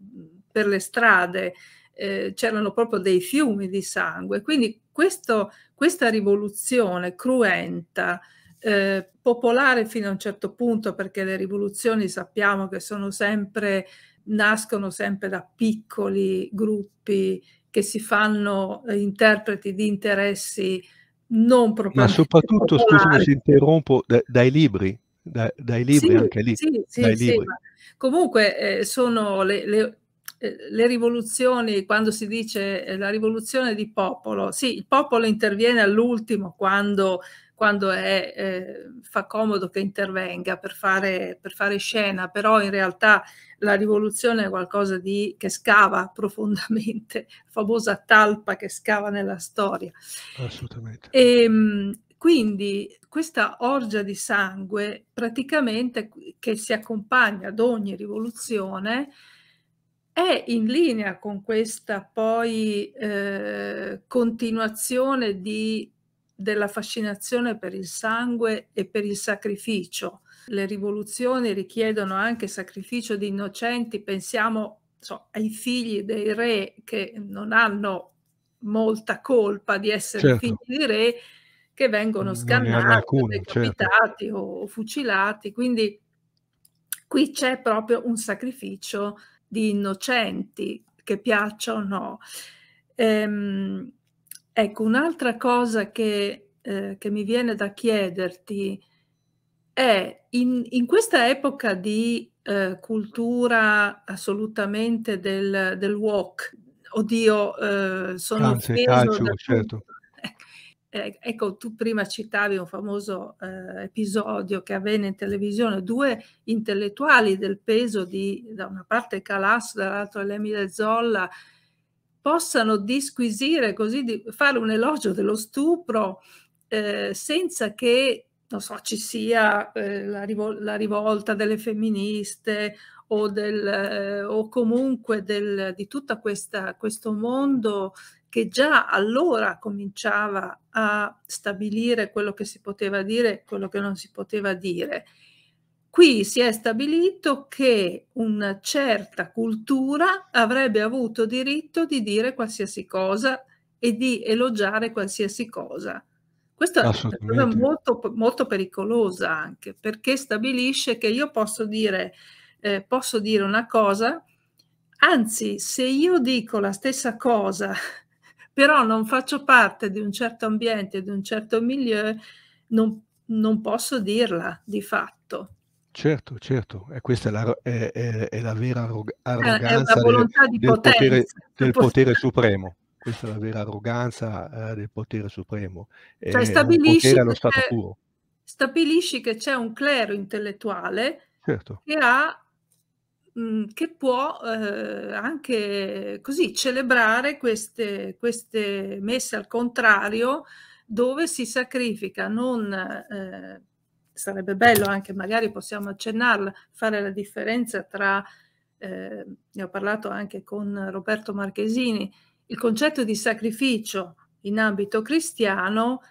per le strade, eh, c'erano proprio dei fiumi di sangue. Quindi questo, questa rivoluzione cruenta, eh, popolare fino a un certo punto, perché le rivoluzioni sappiamo che sono sempre, nascono sempre da piccoli gruppi che si fanno eh, interpreti di interessi non proprio. Ma soprattutto, scusami se interrompo, da, dai libri, da, dai libri sì, anche lì. Sì, sì, comunque eh, sono le, le, eh, le, rivoluzioni, quando si dice eh, la rivoluzione di popolo, sì, il popolo interviene all'ultimo quando, quando è, eh, fa comodo che intervenga per fare, per fare, scena, però in realtà la rivoluzione è qualcosa di, che scava profondamente, famosa talpa che scava nella storia. Assolutamente. E, ehm, quindi questa orgia di sangue praticamente che si accompagna ad ogni rivoluzione è in linea con questa poi eh, continuazione di, della fascinazione per il sangue e per il sacrificio. Le rivoluzioni richiedono anche sacrificio di innocenti, pensiamo so, ai figli dei re che non hanno molta colpa di essere certo. figli di re che vengono scannati, alcune, decapitati certo. o fucilati. Quindi qui c'è proprio un sacrificio di innocenti, che piaccia o no. Ehm, ecco, un'altra cosa che, eh, che, mi viene da chiederti è in, in questa epoca di eh, cultura assolutamente del, del walk, oddio, eh, sono Anzi, calcio, certo. Eh, ecco, tu prima citavi un famoso eh, episodio che avvenne in televisione, due intellettuali del peso di, da una parte Calas, dall'altra Lemile Zolla, possano disquisire, così di fare un elogio dello stupro eh, senza che, non so, ci sia eh, la, rivol la, rivolta delle femministe o, del, eh, o comunque del, di tutto questo mondo che già allora cominciava a stabilire quello che si poteva dire e quello che non si poteva dire. Qui si è stabilito che una certa cultura avrebbe avuto diritto di dire qualsiasi cosa e di elogiare qualsiasi cosa. Questa è una cosa molto, molto pericolosa anche perché stabilisce che io posso dire, eh, posso dire una cosa, anzi se io dico la stessa cosa però non faccio parte di un certo ambiente, di un certo milieu, non, non posso dirla di fatto. Certo, certo, e questa è la, è, è, è la vera arrog- arroganza eh, del, del, potere, del potere supremo questa è la vera arroganza eh, del potere supremo. Eh, cioè, stabilisci, potere che, stabilisci che c'è un clero intellettuale certo. che ha Mhmm, che può eh, anche così celebrare queste, queste, messe al contrario dove si sacrifica non eh, sarebbe bello anche magari possiamo accennarla fare la differenza tra eh, ne ho parlato anche con Roberto Marchesini il concetto di sacrificio in ambito cristiano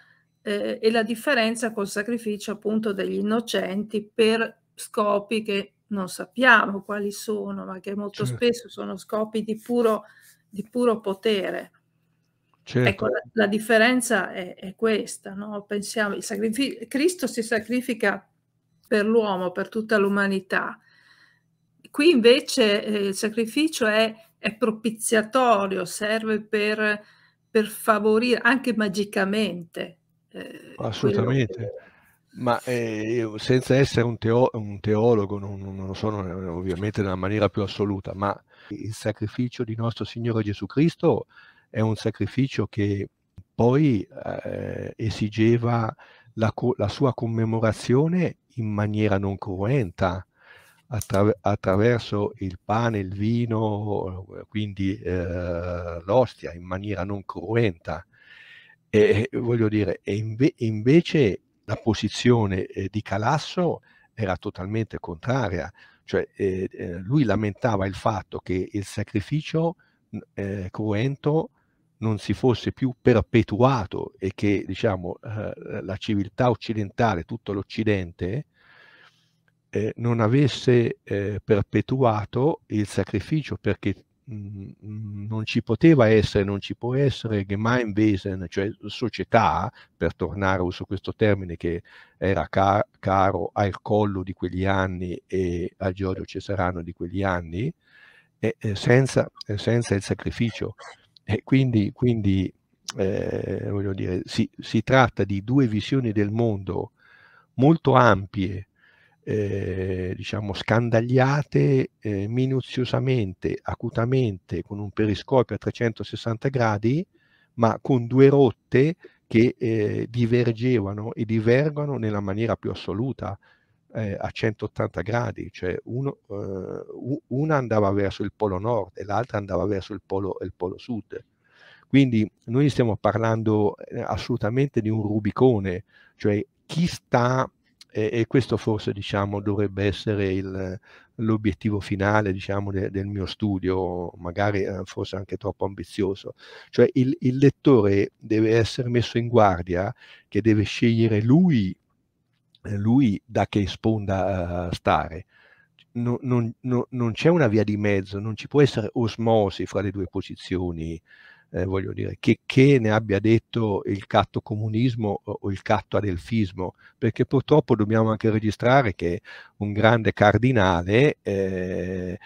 eh, e la differenza col sacrificio appunto degli innocenti per scopi che non sappiamo quali sono, ma che molto certo. spesso sono scopi di puro, di puro potere. Ecco, certo. Ecco, la, la, differenza è, è questa, no? Pensiamo, sacrific- Cristo si sacrifica per l'uomo, per tutta l'umanità. Qui invece eh, il sacrificio è, è propiziatorio, serve per, per, favorire anche magicamente. Eh, Assolutamente. Quello ma eh, io, senza essere un, teo- un teologo, non, non, lo sono ovviamente nella maniera più assoluta, ma il sacrificio di nostro Signore Gesù Cristo è un sacrificio che poi eh, esigeva la, co- la, sua commemorazione in maniera non cruenta, attraverso il pane, il vino, quindi eh, l'ostia, in maniera non cruenta. E, voglio dire, e inve- invece la posizione eh, di Calasso era totalmente contraria, cioè eh, eh lui lamentava il fatto che il sacrificio eh, cruento non si fosse più perpetuato e che diciamo, eh, la civiltà occidentale, tutto l'Occidente, eh, non avesse eh, perpetuato il sacrificio perché non ci poteva essere, non ci può essere Gemeinwesen, cioè società, per tornare su questo termine che era car caro al collo di quegli anni e a Giorgio Cesarano di quegli anni, e, e senza, senza, il sacrificio. E quindi, quindi eh, voglio dire, si, si tratta di due visioni del mondo molto ampie, eh, diciamo scandagliate eh, minuziosamente, acutamente, con un periscopio a 360 gradi, ma con due rotte che eh, divergevano e divergono nella maniera più assoluta eh, a 180 gradi, cioè uno, eh, una andava verso il polo nord e l'altra andava verso il polo, il polo sud. Quindi noi stiamo parlando eh, assolutamente di un rubicone, cioè chi sta e, e questo forse diciamo, dovrebbe essere il, l'obiettivo finale diciamo, de, del mio studio, magari eh, forse anche troppo ambizioso. Cioè il, il lettore deve essere messo in guardia che deve scegliere lui eh, lui da che sponda eh, stare. Non, non, non, non c'è una via di mezzo, non ci può essere osmosi fra le due posizioni eh, voglio dire, che, che, ne abbia detto il catto comunismo o il catto adelfismo, perché purtroppo dobbiamo anche registrare che un grande cardinale eh,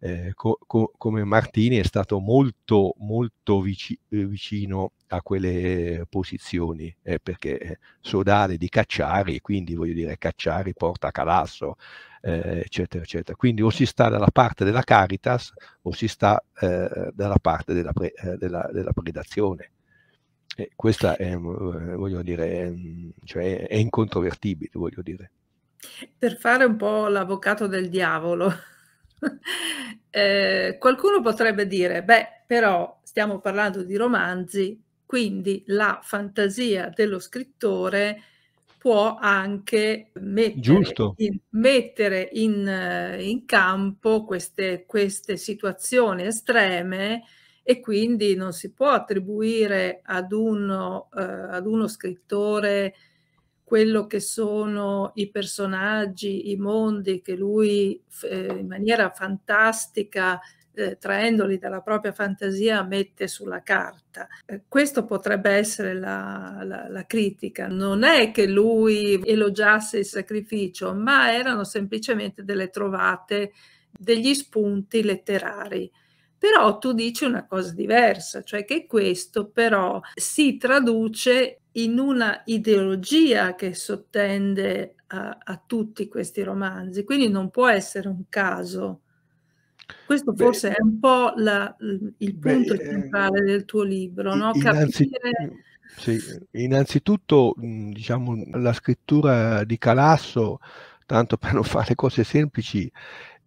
eh, co- co- come Martini è stato molto, molto vici- eh, vicino a quelle posizioni, eh, perché eh, sodale di Cacciari, quindi voglio dire Cacciari porta Calasso, eh, eccetera, eccetera. Quindi o si sta dalla parte della Caritas o si sta eh, dalla parte della, pre- della, della predazione. E questa è, voglio dire, è, mm, cioè è incontrovertibile, voglio dire. Per fare un po' l'avvocato del diavolo, eh, qualcuno potrebbe dire, beh, però stiamo parlando di romanzi, quindi la fantasia dello scrittore può anche mettere in, mettere in, in campo queste, queste, situazioni estreme e quindi non si può attribuire ad uno, eh, ad uno scrittore quello che sono i personaggi, i mondi che lui eh, in maniera fantastica eh, traendoli dalla propria fantasia, mette sulla carta. Eh, questo potrebbe essere la, la, la, critica. Non è che lui elogiasse il sacrificio, ma erano semplicemente delle trovate, degli spunti letterari. Però tu dici una cosa diversa, cioè che questo però si traduce in una ideologia che sottende a, a tutti questi romanzi, quindi non può essere un caso. Questo beh, forse è un po' la, il punto beh, centrale del tuo libro, no? Innanzi, Capire... sì, innanzitutto, diciamo, la scrittura di Calasso, tanto per non fare cose semplici,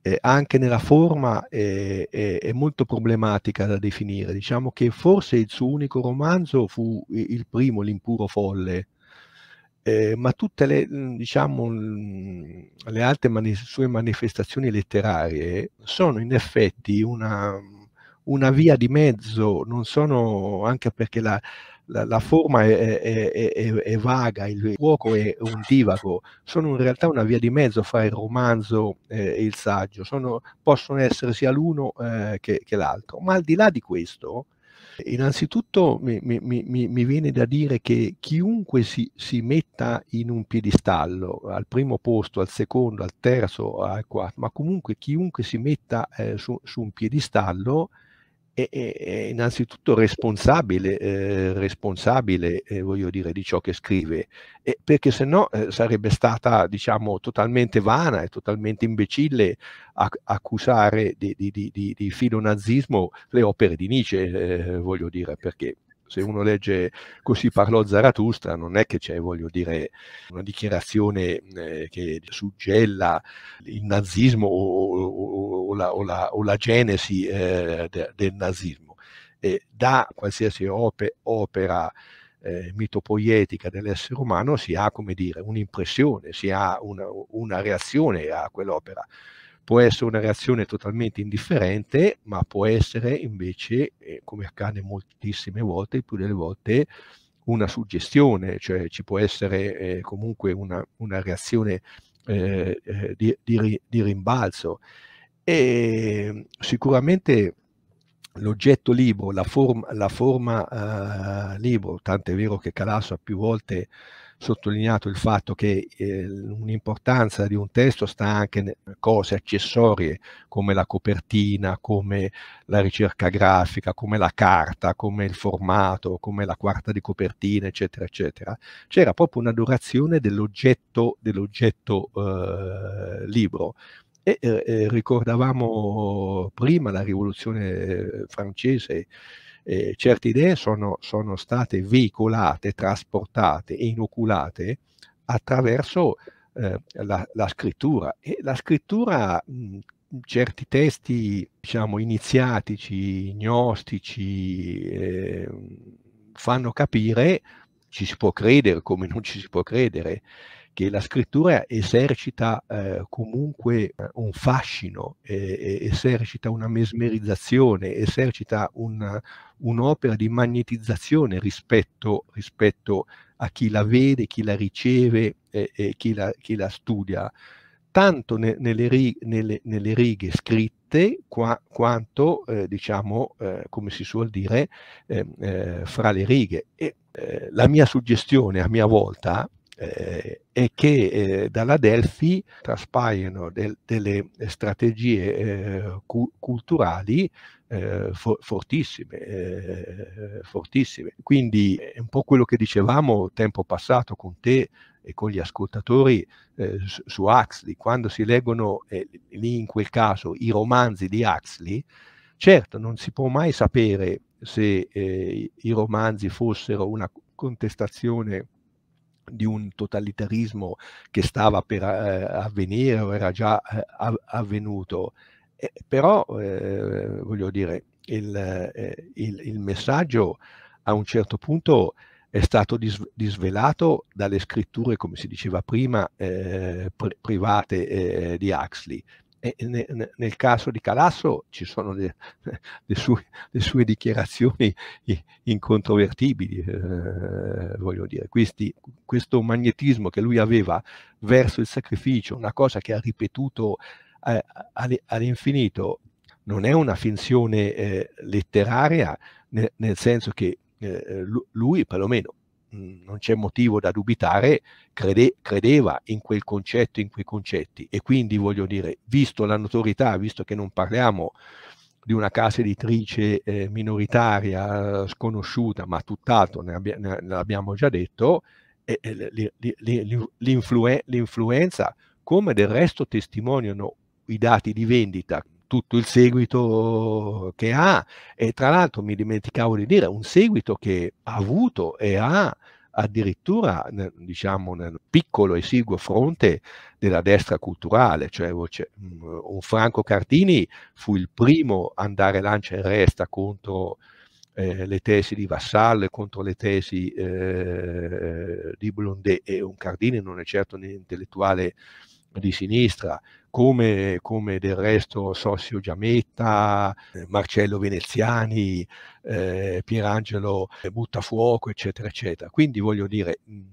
eh, anche nella forma è, è, è, molto problematica da definire. Diciamo che forse il suo unico romanzo fu il primo, L'impuro folle, eh, ma tutte le, mm, diciamo, mm, le altre mani, sue manifestazioni letterarie sono in effetti una, una via di mezzo, non sono anche perché la, la, la forma è, è, è, è, vaga, il fuoco è un divago, sono in realtà una via di mezzo fra il romanzo eh, e il saggio, sono, possono essere sia l'uno eh, che, che l'altro. Ma al di là di questo, Innanzitutto mi, mi, mi, mi, viene da dire che chiunque si, si, metta in un piedistallo, al primo posto, al secondo, al terzo, al quarto, ma comunque chiunque si metta eh, su, su, un piedistallo è, è innanzitutto responsabile, eh, responsabile eh, voglio dire, di ciò che scrive, eh, perché se no eh, sarebbe stata diciamo, totalmente vana e totalmente imbecille accusare di, di, di, di filonazismo le opere di Nietzsche, eh, voglio dire, perché se uno legge così parlò Zaratustra non è che c'è voglio dire una dichiarazione eh, che suggella il nazismo o, o, o la, o la, o la genesi eh, de, del nazismo. E da qualsiasi ope, opera eh, mitopoietica dell'essere umano si ha, come dire, un'impressione, si ha una, una reazione a quell'opera. Può essere una reazione totalmente indifferente, ma può essere invece, eh, come accade moltissime volte, più delle volte, una suggestione, cioè ci può essere eh, comunque una, una reazione eh, eh di, di, di, rimbalzo. E sicuramente l'oggetto libro, la, form, la forma eh, libro, tant'è vero che Calasso ha più volte sottolineato il fatto che eh, l'importanza di un testo sta anche in cose accessorie come la copertina, come la ricerca grafica, come la carta, come il formato, come la quarta di copertina, eccetera, eccetera. C'era proprio una durazione dell'oggetto eh, libro, e, eh, eh, ricordavamo prima la rivoluzione francese, eh, certe idee sono, sono, state veicolate, trasportate e inoculate attraverso eh, la, la, scrittura. E la scrittura, mh, certi testi diciamo, iniziatici, gnostici, ehm, fanno capire, ci si può credere come non ci si può credere, che la scrittura esercita eh, comunque eh, un fascino, eh, esercita una mesmerizzazione, esercita una, un'opera di magnetizzazione rispetto, rispetto, a chi la vede, chi la riceve eh, e chi la, chi la, studia, tanto ne, nelle, ri, nelle, nelle, righe scritte qua, quanto, eh, diciamo, eh, come si suol dire, fra le righe. E, la mia suggestione a mia volta eh, e che eh, dalla Delphi traspaiono del, delle strategie eh, cu culturali eh, for fortissime, eh, fortissime. Quindi è eh, un po' quello che dicevamo tempo passato con te e con gli ascoltatori su, su Huxley, quando si leggono lì in quel caso i romanzi di Huxley, certo non si può mai sapere se i romanzi fossero una contestazione di un totalitarismo che stava per eh, avvenire o era già eh, avvenuto. Eh, però, eh, voglio dire, il, eh, il, il, messaggio a un certo punto è stato disvelato dalle scritture, come si diceva prima, eh, private di Huxley e nel caso di Calasso ci sono le, le, sue, le sue, dichiarazioni incontrovertibili, eh, voglio dire, Questi, questo magnetismo che lui aveva verso il sacrificio, una cosa che ha ripetuto eh, all'infinito, non è una finzione eh, letteraria, nel, nel senso che eh, lui perlomeno non c'è motivo da dubitare, crede, credeva in quel concetto, in quei concetti. E quindi voglio dire, visto la notorietà, visto che non parliamo di una casa editrice eh, minoritaria, sconosciuta, ma tutt'altro, ne, abbi- ne l'abbiamo già detto, eh, eh, l'influenza, come del resto testimoniano i dati di vendita tutto il seguito che ha e tra l'altro mi dimenticavo di dire un seguito che ha avuto e ha addirittura diciamo nel piccolo esiguo fronte della destra culturale, cioè mm, un Franco Cardini fu il primo a andare lancia in resta contro eh, le tesi di Vassallo e contro le tesi eh, di Blondet e un Cardini non è certo un intellettuale di sinistra, come, come, del resto Sossio Giametta, eh, Marcello Veneziani, eh, Pierangelo eh, Buttafuoco, eccetera, eccetera. Quindi voglio dire, mm,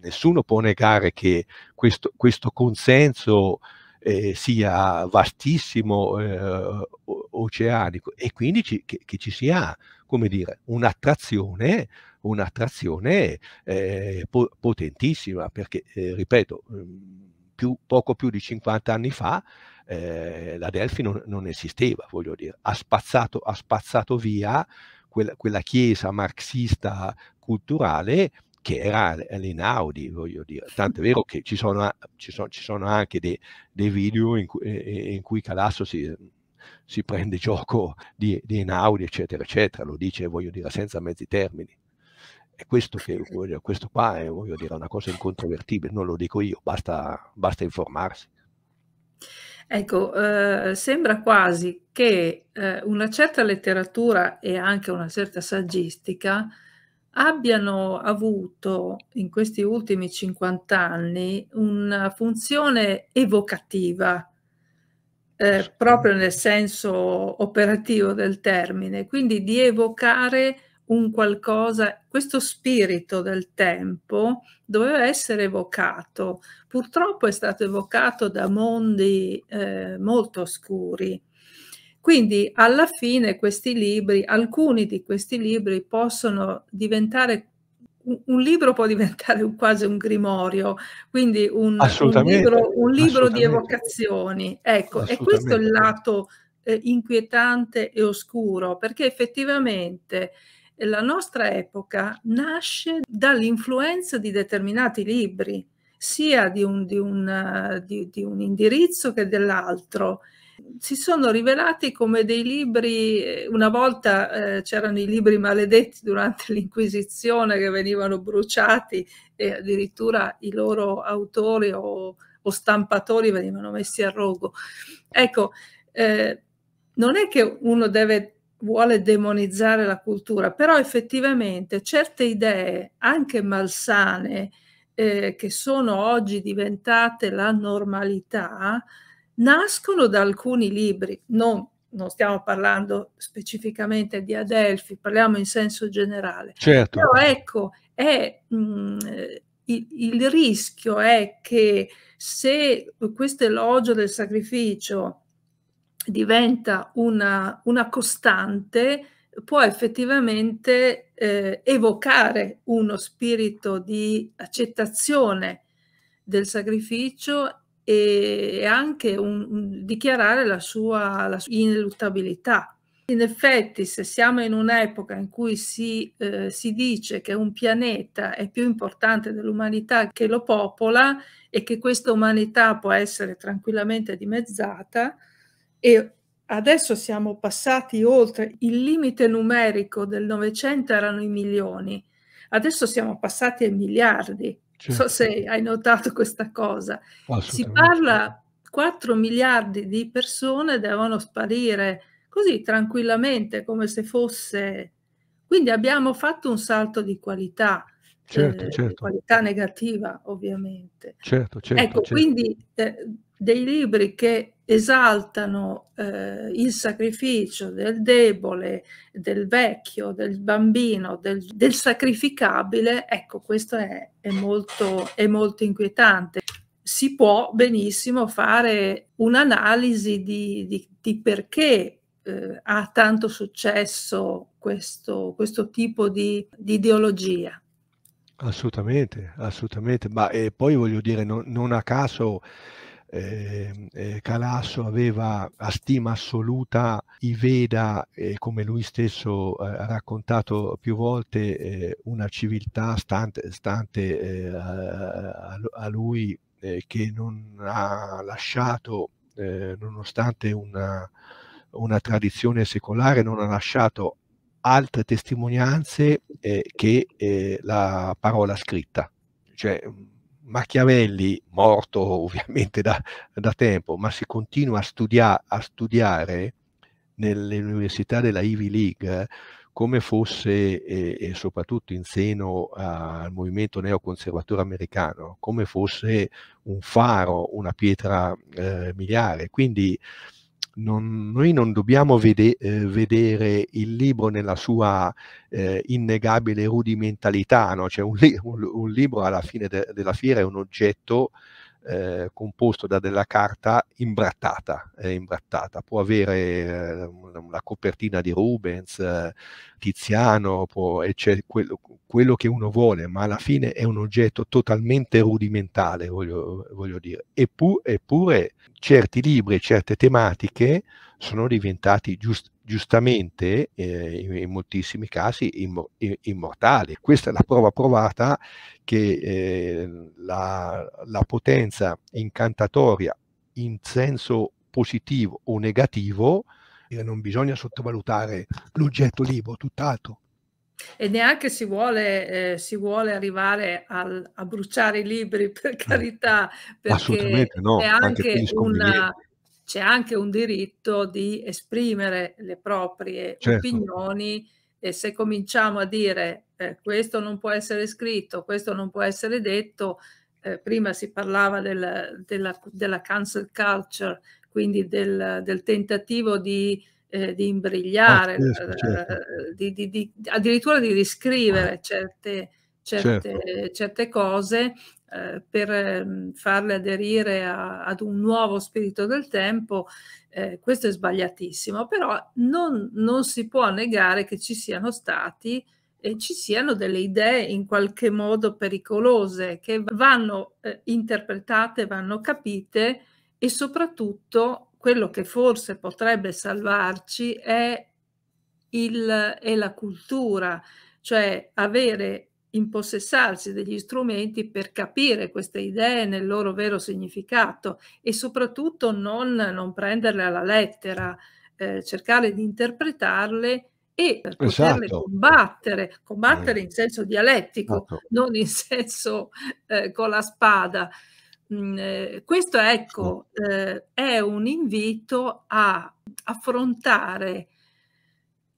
nessuno può negare che questo, questo consenso eh, sia vastissimo, eh, oceanico, e quindi ci, che, che, ci sia, come dire, un'attrazione un'attrazione eh, potentissima perché ripeto mm, più, poco più di 50 anni fa eh, la Delfi non, non, esisteva, voglio dire, ha spazzato, ha spazzato via quella, quella chiesa marxista culturale che era l'Enaudi, voglio dire. Tanto è vero che ci sono, ci sono, ci sono anche dei, dei video in cui, in cui, Calasso si, si prende gioco di, di eccetera, eccetera, lo dice, voglio dire, senza mezzi termini. È questo che voglio, questo qua eh, è dire, una cosa incontrovertibile, non lo dico io, basta, basta informarsi. Ecco, eh, sembra quasi che eh, una certa letteratura e anche una certa saggistica abbiano avuto in questi ultimi 50 anni una funzione evocativa, eh, proprio nel senso operativo del termine, quindi di evocare un qualcosa, questo spirito del tempo doveva essere evocato. Purtroppo è stato evocato da mondi eh, molto oscuri. Quindi alla fine questi libri, alcuni di questi libri possono diventare un libro può diventare un, quasi un grimorio, quindi un, un libro, un libro di evocazioni. Ecco, e questo è il lato eh, inquietante e oscuro, perché effettivamente la nostra epoca nasce dall'influenza di determinati libri, sia di un, di un, di, di un indirizzo che dell'altro. Si sono rivelati come dei libri, eh, una volta eh, c'erano i libri maledetti durante l'Inquisizione che venivano bruciati e addirittura i loro autori o, o stampatori venivano messi a rogo. Ecco, eh, non è che uno deve vuole demonizzare la cultura, però effettivamente certe idee, anche malsane, eh, che sono oggi diventate la normalità, nascono da alcuni libri, non, non stiamo parlando specificamente di Adelphi, parliamo in senso generale. Certo. Però ecco, è, mh, mm, il, il rischio è che se questo elogio del sacrificio diventa una, una costante, può effettivamente eh, evocare uno spirito di accettazione del sacrificio e anche un, un, dichiarare la sua, la sua, ineluttabilità. In effetti, se siamo in un'epoca in cui si, eh, si dice che un pianeta è più importante dell'umanità che lo popola e che questa umanità può essere tranquillamente dimezzata, e adesso siamo passati oltre il limite numerico del 900 erano i milioni, adesso siamo passati ai miliardi. Certo. Non so certo. se hai notato questa cosa. Si parla 4 miliardi di persone devono sparire così tranquillamente come se fosse... Quindi abbiamo fatto un salto di qualità. Certo, eh, certo. qualità negativa ovviamente. Certo, certo, ecco, certo. quindi eh, dei libri che esaltano eh, il sacrificio del debole, del vecchio, del bambino, del, del sacrificabile, ecco questo è, è, molto, è molto inquietante. Si può benissimo fare un'analisi di, di, di perché eh, ha tanto successo questo, questo tipo di, di, ideologia. Assolutamente, assolutamente, ma e eh, poi voglio dire, non, non a caso Ehm, eh, Calasso aveva a stima assoluta i Veda e eh, come lui stesso eh, ha raccontato più volte eh, una civiltà stante, stante a, a, lui che non ha lasciato nonostante una, una tradizione secolare non ha lasciato altre testimonianze eh, che eh, la parola scritta. Cioè, Machiavelli, morto ovviamente da, da tempo, ma si continua a, studia- a studiare nelle università della Ivy League eh, come fosse, e, e soprattutto in seno al movimento neoconservatore americano, come fosse un faro, una pietra eh, miliare. Quindi non, noi non dobbiamo vede, eh, vedere il libro nella sua eh, innegabile rudimentalità, no? cioè un, li un, un, libro alla fine de della fiera è un oggetto eh, composto da della carta imbrattata, eh, imbrattata. può avere eh, una copertina di Rubens, eh, Tiziano, può, quello, quello, che uno vuole, ma alla fine è un oggetto totalmente rudimentale, voglio, voglio dire. Eppure, eppure certi libri, certe tematiche sono diventati giust, giustamente eh, in moltissimi casi imm- immortali. Questa è la prova provata che eh, la, la, potenza incantatoria in senso positivo o negativo eh, non bisogna sottovalutare l'oggetto libro, tutt'altro. E neanche si vuole, eh, si vuole arrivare al, a bruciare i libri, per mm. carità, perché no, è anche una, c'è anche un diritto di esprimere le proprie certo. opinioni e se cominciamo a dire eh, questo non può essere scritto, questo non può essere detto, eh, prima si parlava del, della, della, cancel culture, quindi del, del tentativo di, eh, di imbrigliare, ah, eh, certo, certo. Di, di, addirittura di riscrivere ah. certe, certe, certo. certe cose eh, per ehm, farle aderire a, ad un nuovo spirito del tempo, eh, questo è sbagliatissimo, però non, non si può negare che ci siano stati e ci siano delle idee in qualche modo pericolose che vanno eh, interpretate, vanno capite e soprattutto quello che forse potrebbe salvarci è, il, è la cultura, cioè avere impossessarsi degli strumenti per capire queste idee nel loro vero significato e soprattutto non, non prenderle alla lettera, eh, cercare di interpretarle e per poterle esatto. combattere, combattere eh. in senso dialettico, esatto. non in senso eh, con la spada. Mm, eh, questo ecco, eh, è un invito a affrontare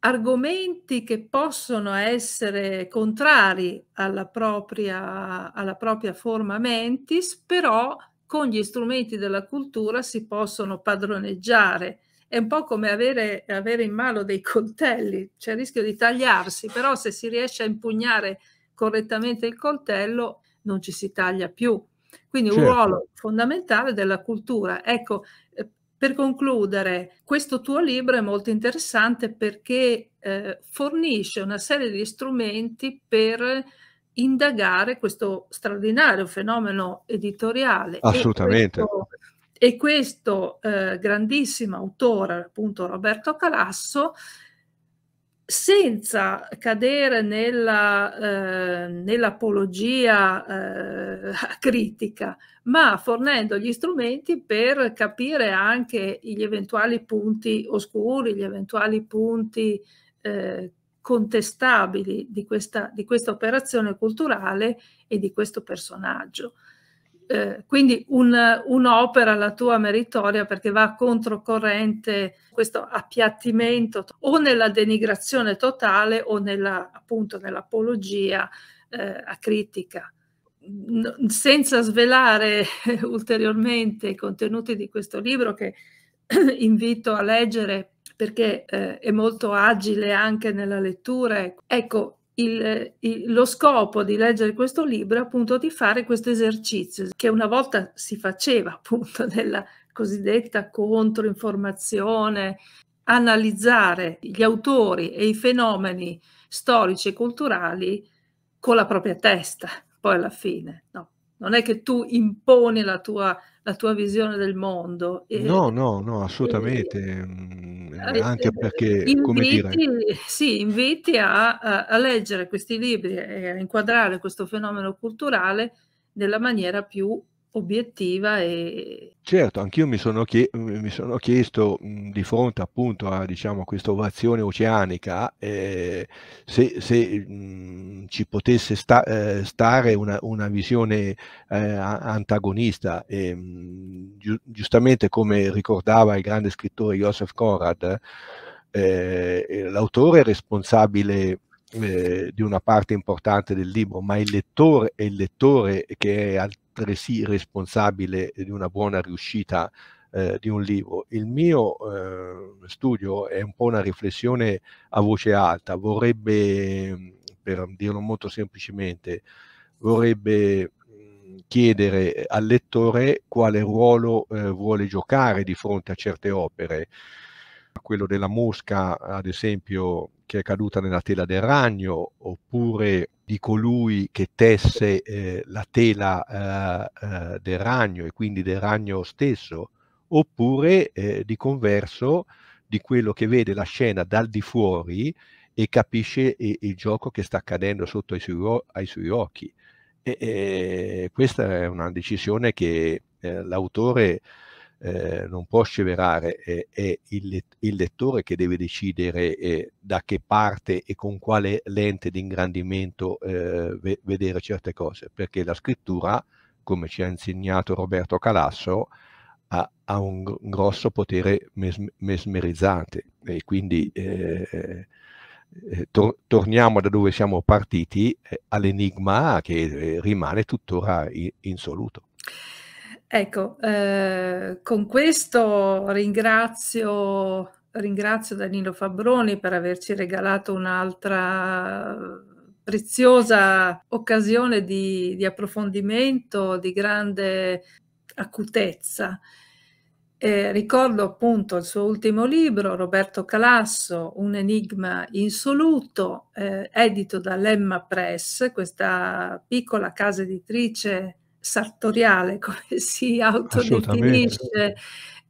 argomenti che possono essere contrari alla propria, alla propria forma mentis, però con gli strumenti della cultura si possono padroneggiare. È un po' come avere, avere in mano dei coltelli, c'è il rischio di tagliarsi, però se si riesce a impugnare correttamente il coltello non ci si taglia più. Quindi certo. un ruolo fondamentale della cultura. Ecco, per concludere, questo tuo libro è molto interessante perché eh, fornisce una serie di strumenti per indagare questo straordinario fenomeno editoriale. Assolutamente. E questo, e questo eh, grandissimo autore, appunto Roberto Calasso, senza cadere nella, eh, nell'apologia eh, critica, ma fornendo gli strumenti per capire anche gli eventuali punti oscuri, gli eventuali punti eh, contestabili di questa, di questa operazione culturale e di questo personaggio. Eh, quindi un, un'opera, la tua meritoria, perché va controcorrente questo appiattimento o nella denigrazione totale o nella, appunto nell'apologia eh, critica. N- senza svelare ulteriormente i contenuti di questo libro che invito a leggere perché eh, è molto agile anche nella lettura. Ecco, il, il, lo scopo di leggere questo libro è appunto di fare questo esercizio che una volta si faceva appunto nella cosiddetta controinformazione, analizzare gli autori e i fenomeni storici e culturali con la propria testa, poi alla fine. No? Non è che tu imponi la tua la tua visione del mondo. E, no, no, no, assolutamente. E, mm, Anche perché, inviti, come dire... Sì, inviti a, a, a leggere questi libri e a inquadrare questo fenomeno culturale nella maniera più obiettiva e... Certo, anch'io mi sono, chie- mi sono chiesto mh, di fronte appunto a diciamo, questa ovazione oceanica eh, se, se mh, ci potesse sta- eh, stare una, una visione eh, antagonista. E, mh, giustamente come ricordava il grande scrittore Joseph Conrad, eh, eh, l'autore è responsabile di una parte importante del libro, ma il lettore è il lettore che è al altresì responsabile di una buona riuscita eh, di un libro. Il mio eh, studio è un po' una riflessione a voce alta, vorrebbe, per dirlo molto semplicemente, vorrebbe mm, chiedere al lettore quale ruolo eh, vuole giocare di fronte a certe opere. Quello della mosca, ad esempio, che è caduta nella tela del ragno, oppure di colui che tesse eh, la tela eh, eh, del ragno e quindi del ragno stesso, oppure eh, di converso di quello che vede la scena dal di fuori e capisce il, il gioco che sta accadendo sotto ai suoi, ai suoi occhi. E, e, questa è una decisione che eh, l'autore eh, non può sceverare, eh, è il, il, lettore che deve decidere eh, da che parte e con quale lente di ingrandimento eh, ve vedere certe cose, perché la scrittura, come ci ha insegnato Roberto Calasso, ha, ha un gr grosso potere mes mesmerizzante e quindi eh, eh, tor torniamo da dove siamo partiti all'enigma che rimane tuttora insoluto. Ecco, eh, con questo ringrazio, ringrazio Danilo Fabbroni per averci regalato un'altra preziosa occasione di, di, approfondimento, di grande acutezza. Eh, ricordo appunto il suo ultimo libro, Roberto Calasso, Un enigma insoluto, eh, edito dall'Emma Press, questa piccola casa editrice sartoriale, come si autodefinisce,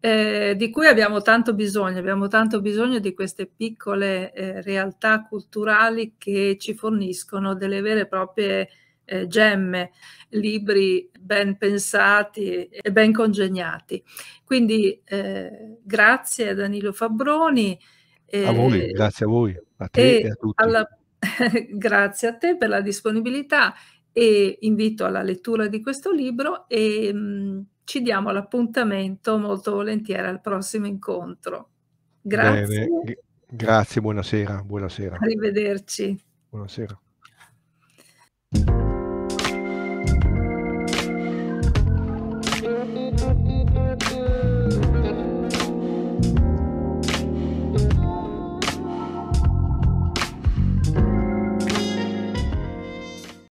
eh, di cui abbiamo tanto bisogno, abbiamo tanto bisogno di queste piccole eh, realtà culturali che ci forniscono delle vere e proprie eh, gemme, libri ben pensati e ben congegnati. Quindi eh, grazie a Danilo Fabroni. Eh, a voi, grazie a voi, a te e, e a tutti. Alla... grazie a te per la disponibilità e invito alla lettura di questo libro e mh, mm, ci diamo l'appuntamento molto volentieri al prossimo incontro. Grazie. Bene, grazie, buonasera, buonasera. Arrivederci. Buonasera.